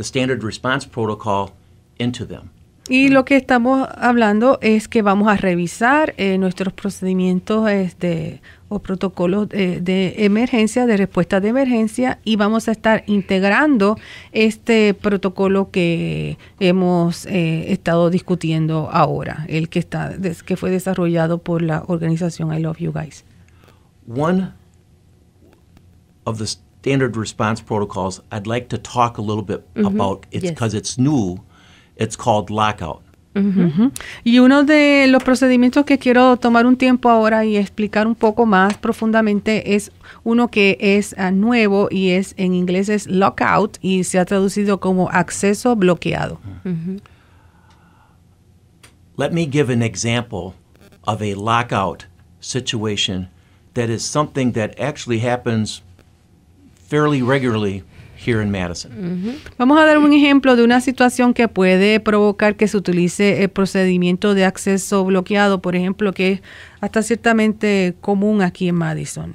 standard response protocol into them. Y lo que estamos hablando es que vamos a revisar eh, nuestros procedimientos este, o protocolos eh, de, emergencia, de respuesta de emergencia, y vamos a estar integrando este protocolo que hemos eh, estado discutiendo ahora, el que, está, que fue desarrollado por la organización I Love You Guys. One of the standard response protocols, I'd like to talk a little bit mm-hmm. about it because it's new. It's called lockout. Mm-hmm. Mm-hmm. Y uno de los procedimientos que quiero tomar un tiempo ahora y explicar un poco más profundamente es uno que es ah, nuevo y es en inglés es lockout y se ha traducido como acceso bloqueado. Let me give an example of a lockout situation that is something that actually happens fairly Vamos a dar un ejemplo de una situación que puede provocar que se utilice el procedimiento de acceso bloqueado, por ejemplo, que es hasta ciertamente común aquí en Madison.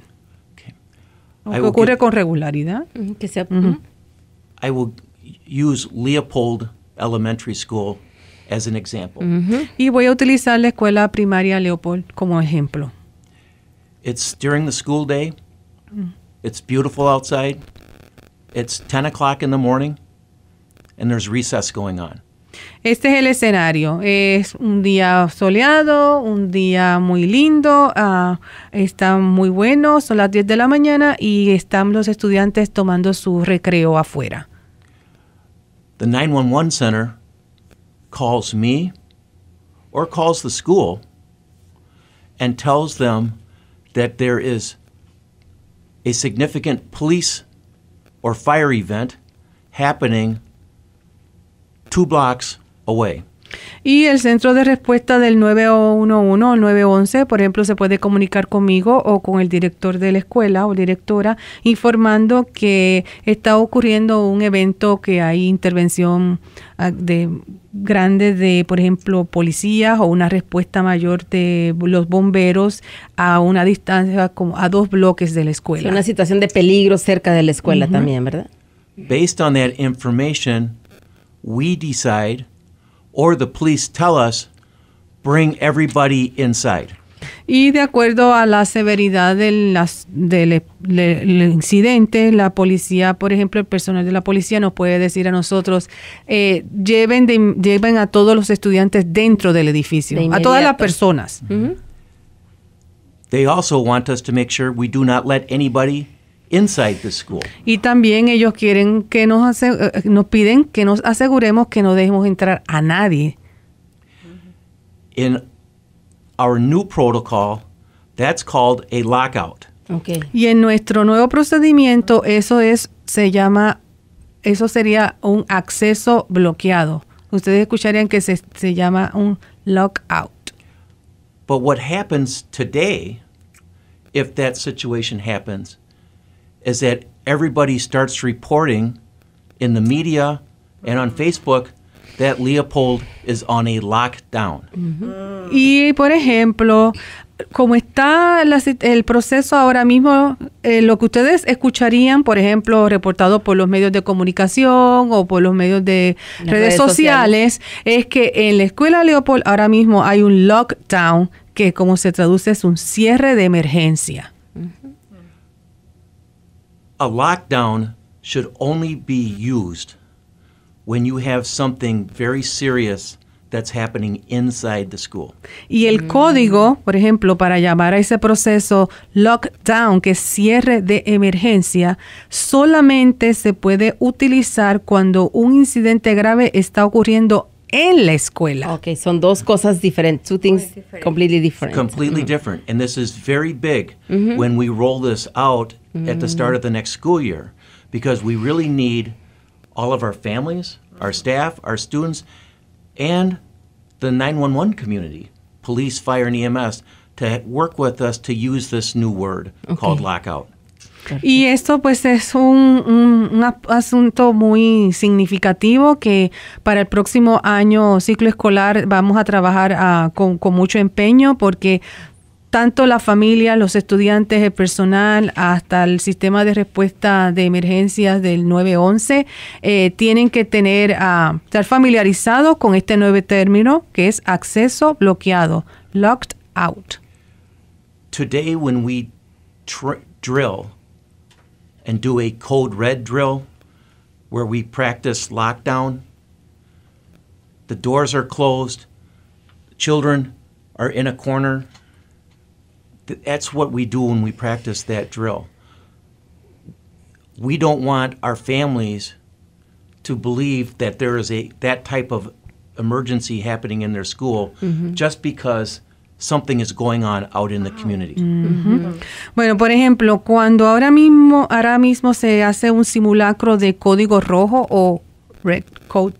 ocurre con regularidad. Mm, que sea, I will use Leopold Elementary School as an example. Y voy a utilizar la escuela primaria Leopold como ejemplo. It's during the school day. Mm. It's beautiful outside. It's 10 o'clock in the morning, and there's recess going on. Este es el escenario. Es un día soleado, un día muy lindo, uh, está muy bueno, son las 10 de la mañana y están los estudiantes tomando su recreo afuera. The 911 center calls me or calls the school and tells them that there is a significant police or fire event happening two blocks away. Y el centro de respuesta del 911 o 911, por ejemplo, se puede comunicar conmigo o con el director de la escuela o directora informando que está ocurriendo un evento que hay intervención ah, de grande de, por ejemplo, policías o una respuesta mayor de los bomberos a una distancia como a dos bloques de la escuela. una situación de peligro cerca de la escuela también, ¿verdad? Based on that information, we or the police tell us, bring everybody inside. Y de acuerdo a la severidad del, del, del, incidente, la policía, por ejemplo, el personal de la policía nos puede decir a nosotros, eh, lleven, lleven a todos los estudiantes dentro del edificio, a todas las personas. They also want us to make sure we do not let anybody inside the school. Y también ellos quieren que nos eh, nos piden que nos aseguremos que no dejemos entrar a nadie. In our new protocol, that's called a lockout. Okay. Y en nuestro nuevo procedimiento eso es se llama eso sería un acceso bloqueado. Ustedes escucharían que se, se llama un lockout. But what happens today if that situation happens is everybody starts reporting in the media and on Facebook that Leopold is on a lockdown. Mm-hmm. Y por ejemplo, como está el proceso ahora mismo, eh, lo que ustedes escucharían, por ejemplo, reportado por los medios de comunicación o por los medios de redes, sociales, es que en la escuela Leopold ahora mismo hay un lockdown, que como se traduce es un cierre de emergencia. Mm-hmm a lockdown should only be used when you have something very serious that's happening inside the school. Y el mm. código, por ejemplo, para llamar a ese proceso lockdown, que es cierre de emergencia, solamente se puede utilizar cuando un incidente grave está ocurriendo en la escuela. Okay, son dos cosas diferentes. Two things completely different. Completely mm -hmm. different. And this is very big mm -hmm. when we roll this out mm -hmm. at the start of the next school year because we really need all of our families, our staff, our students, and the 911 community, police, fire, and EMS, to work with us to use this new word okay. called lockout. Y esto pues es un, asunto muy significativo que para el próximo año ciclo escolar vamos a trabajar ah, con, mucho empeño porque tanto la familia, los estudiantes, el personal, hasta el sistema de respuesta de emergencias del 911, eh, tienen que tener, a ah, estar familiarizados con este nuevo término que es acceso bloqueado, locked out. we and do a code red drill where we practice lockdown. The doors are closed, children are in a corner. That's what we do when we practice that drill. We don't want our families to believe that there is a that type of emergency happening in their school mm-hmm. just because something is going on out in the community. Mm-hmm. Mm-hmm. Bueno, por ejemplo, cuando ahora mismo, ahora mismo se hace un simulacro de código rojo o red code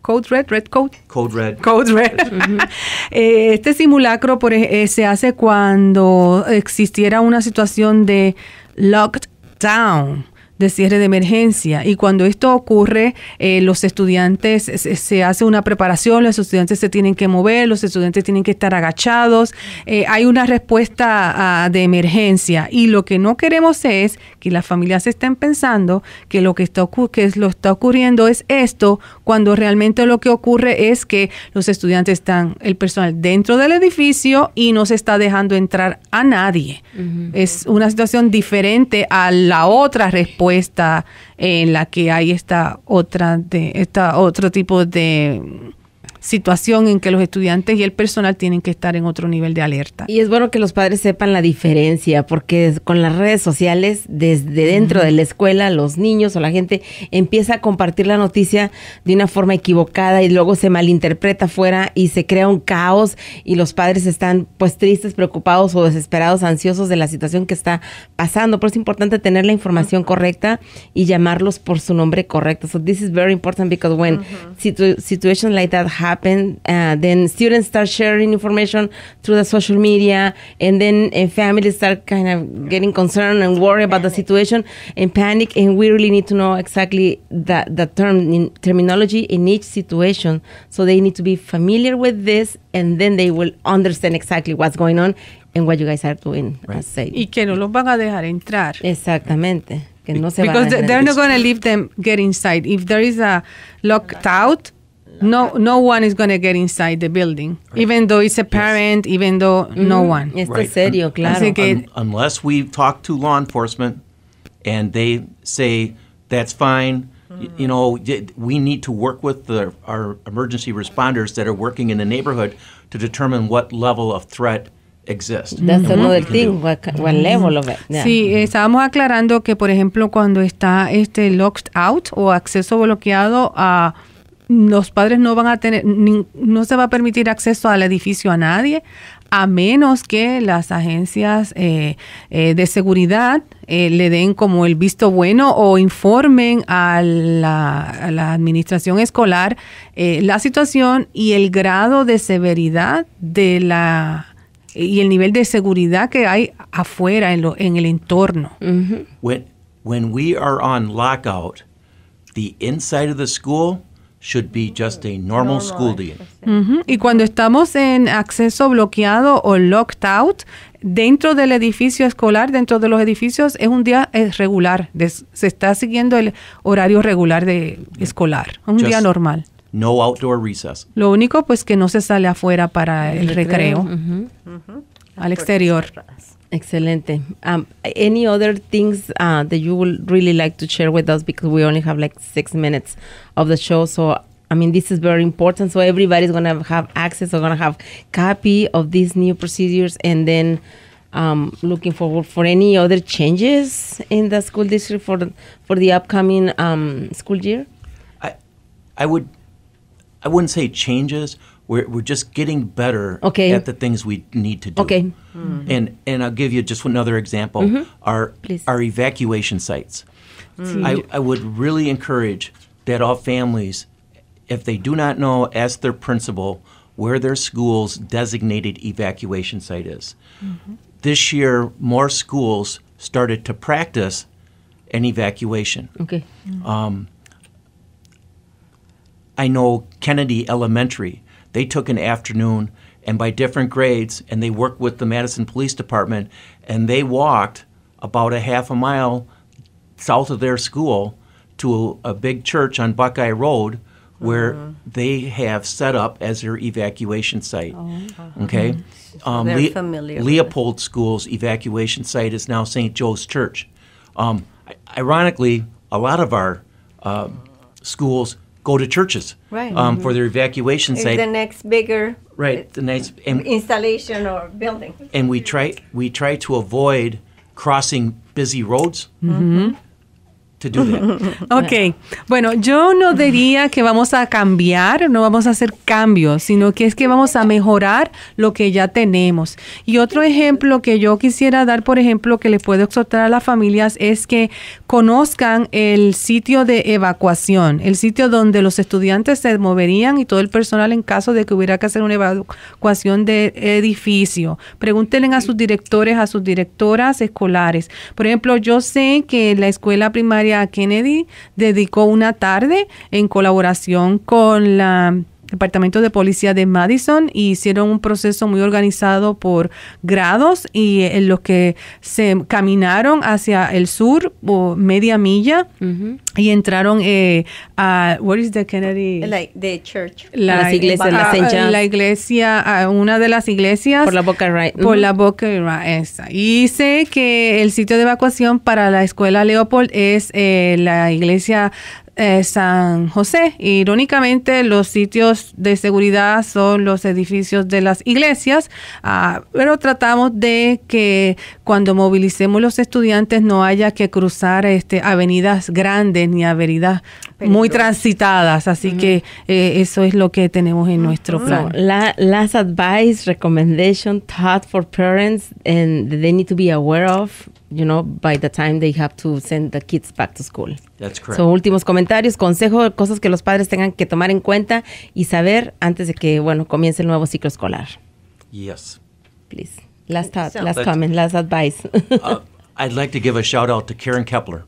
Code Red, Red Code. Code Red. Code Red. Mm-hmm. Eh, este simulacro por, eh, se hace cuando existiera una situación de lockdown de cierre de emergencia. Y cuando esto ocurre, eh, los estudiantes eh, se, hace una preparación, los estudiantes se tienen que mover, los estudiantes tienen que estar agachados. Eh, hay una respuesta ah, de emergencia. Y lo que no queremos es que las familias estén pensando que lo que está, que lo está ocurriendo es esto, cuando realmente lo que ocurre es que los estudiantes están, el personal dentro del edificio y no se está dejando entrar a nadie. Es una situación diferente a la otra respuesta en la que hay esta otra de esta otro tipo de situación en que los estudiantes y el personal tienen que estar en otro nivel de alerta. Y es bueno que los padres sepan la diferencia, porque con las redes sociales, desde dentro de la escuela, los niños o la gente empieza a compartir la noticia de una forma equivocada y luego se malinterpreta fuera y se crea un caos y los padres están pues tristes, preocupados o desesperados, ansiosos de la situación que está pasando. Por eso es importante tener la información correcta y llamarlos por su nombre correcto. So this is very important because when like that Happen, Uh, then students start sharing information through the social media, and then uh, families start kind of getting concerned and worry about the situation and panic. And we really need to know exactly the, the term in terminology in each situation. So they need to be familiar with this, and then they will understand exactly what's going on and what you guys are doing. Right. Y que no los van a dejar entrar. Exactamente. No because they're not going to leave them get inside if there is a locked out no no one is going to get inside the building right. even though it's a parent yes. even though mm -hmm. no one right. serio claro un un unless we talk to law enforcement and they say that's fine mm -hmm. you know we need to work with the, our emergency responders that are working in the neighborhood to determine what level of threat exists. That's mm-hmm. another thing, what, level of it. Sí, eh, estábamos aclarando que, por ejemplo, cuando está este locked out o acceso bloqueado a uh, los padres no van a tener, no se va a permitir acceso al edificio a nadie, a menos que las agencias eh, eh, de seguridad eh, le den como el visto bueno o informen a la, administración escolar la situación y el grado de severidad de la y el nivel de seguridad que hay afuera en, en el entorno. when, when we are on lockout, the inside of the school should be just a normal school Y cuando estamos en acceso bloqueado o locked out, dentro del edificio escolar, dentro de los edificios, es un día regular. se está siguiendo el horario regular de escolar, un día normal. No outdoor recess. Lo único pues que no se sale afuera para el, recreo, al exterior Excellent. Um, any other things uh, that you would really like to share with us because we only have like six minutes of the show. So, I mean, this is very important. So everybody's gonna have access or gonna have copy of these new procedures, and then um, looking forward for any other changes in the school district for the, for the upcoming um, school year. I, I would, I wouldn't say changes, we're, we're just getting better okay. at the things we need to do. Okay. Mm-hmm. And and I'll give you just another example. Mm-hmm. Our Please. our evacuation sites. Mm. I, I would really encourage that all families, if they do not know, ask their principal where their school's designated evacuation site is. Mm-hmm. This year, more schools started to practice an evacuation. Okay. Um, I know Kennedy Elementary they took an afternoon and by different grades, and they worked with the Madison Police Department, and they walked about a half a mile south of their school to a, a big church on Buckeye Road where uh-huh. they have set up as their evacuation site. Oh, uh-huh. Okay, um, Le- familiar. Leopold School's evacuation site is now St. Joe's Church. Um, ironically, a lot of our uh, schools go to churches right. um, mm-hmm. for their evacuation it's site. The next bigger right, the next and, installation or building. And we try we try to avoid crossing busy roads. Mm-hmm. To Ok, bueno, yo no mm. diría que vamos a cambiar, no vamos a hacer cambios, sino que es que vamos a mejorar lo que ya tenemos. Y otro ejemplo que yo quisiera dar, por ejemplo, que les puedo exhortar a las familias es que conozcan el sitio de evacuación, el sitio donde los estudiantes se moverían y todo el personal en caso de que hubiera que hacer una evacuación de edificio. Pregúntenle a sus directores, a sus directoras escolares. Por ejemplo, yo sé que la escuela primaria Kennedy dedicó una tarde en colaboración con la Departamento de Policía de Madison y hicieron un proceso muy organizado por grados y en eh, los que se caminaron hacia el sur o media milla y entraron eh, a What is the Kennedy like church la, iglesia ah, la, iglesia a una de las iglesias por la Boca Right por la Boca Right esa y sé que el sitio de evacuación para la escuela Leopold es eh, la iglesia eh, San José. Irónicamente, los sitios de seguridad son los edificios de las iglesias, ah, pero tratamos de que cuando movilicemos los estudiantes no haya que cruzar este, avenidas grandes ni avenidas muy transitadas, así que eh, eso es lo que tenemos en nuestro plan. Las last advice, recommendation, thought for parents and they need to be aware of, you know, by the time they have to send the kids back to school. That's correct. últimos comentarios, consejos, cosas que los padres tengan que tomar en cuenta y saber antes de que, bueno, comience el nuevo ciclo escolar. Yes. Please. Last thought, so, last advice. Uh, I'd like to give a shout out to Karen Kepler,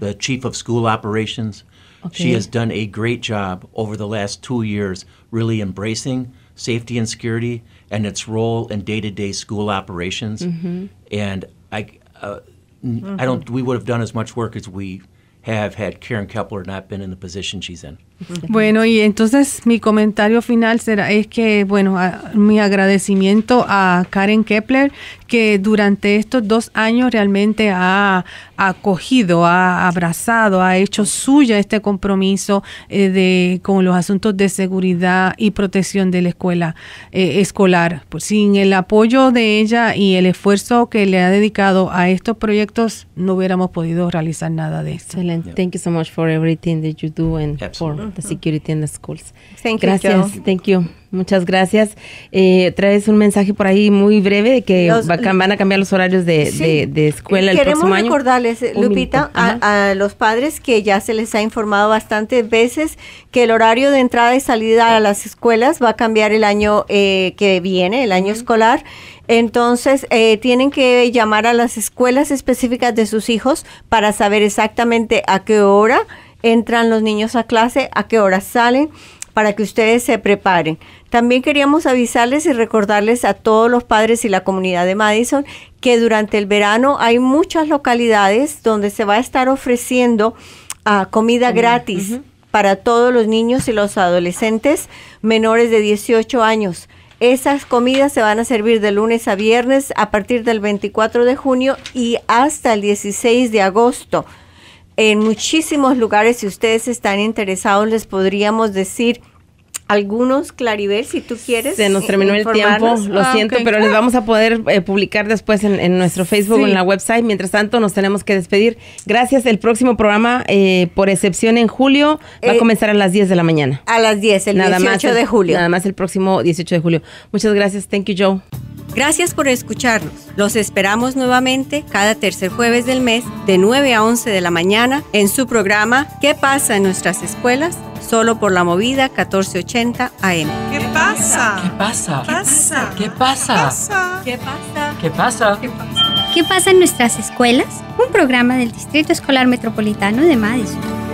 the chief of school operations. She has done a great job over the last two years, really embracing safety and security and its role in day-to-day school operations. Mm-hmm. And I, uh, mm-hmm. I don't. We would have done as much work as we have had Karen Kepler not been in the position she's in. Bueno, y entonces mi comentario final será es que, bueno, mi agradecimiento a Karen Kepler, que durante estos dos años realmente ha acogido, ha abrazado, ha hecho suya este compromiso eh, de, con los asuntos de seguridad y protección de la escuela eh, escolar. Pues sin el apoyo de ella y el esfuerzo que le ha dedicado a estos proyectos, no hubiéramos podido realizar nada de esto. Excelente. Thank you so much for everything that you do the security in the schools. gracias, thank you. Muchas gracias. Eh, traes un mensaje por ahí muy breve de que van a cambiar los horarios de, de, escuela el Queremos recordarles, Lupita, a, los padres que ya se les ha informado bastantes veces que el horario de entrada y salida a las escuelas va a cambiar el año eh, que viene, el año escolar. Entonces, eh, tienen que llamar a las escuelas específicas de sus hijos para saber exactamente a qué hora entran los niños a clase, a qué horas salen, para que ustedes se preparen. También queríamos avisarles y recordarles a todos los padres y la comunidad de Madison que durante el verano hay muchas localidades donde se va a estar ofreciendo ah, comida gratis para todos los niños y los adolescentes menores de 18 años. Esas comidas se van a servir de lunes a viernes a partir del 24 de junio y hasta el 16 de agosto en muchísimos lugares, si ustedes están interesados, les podríamos decir algunos Claribel, si tú quieres. Se nos terminó el tiempo, lo ah, siento, pero les vamos a poder eh, publicar después en, nuestro Facebook, en la website. Mientras tanto, nos tenemos que despedir. Gracias. El próximo programa, eh, por excepción en julio, va a eh, comenzar a las 10 de la mañana. A las 10, el 18 de julio. Nada más el próximo 18 de julio. Muchas gracias. Thank you, Joe. Gracias por escucharnos. Los esperamos nuevamente cada tercer jueves del mes de 9 a 11 de la mañana en su programa ¿Qué pasa en nuestras escuelas? Solo por la movida 1480 ¿Qué pasa? ¿Qué pasa? ¿Qué pasa? ¿Qué pasa? ¿Qué pasa? ¿Qué pasa? ¿Qué pasa en nuestras escuelas? Un programa del Distrito Escolar Metropolitano de Madison.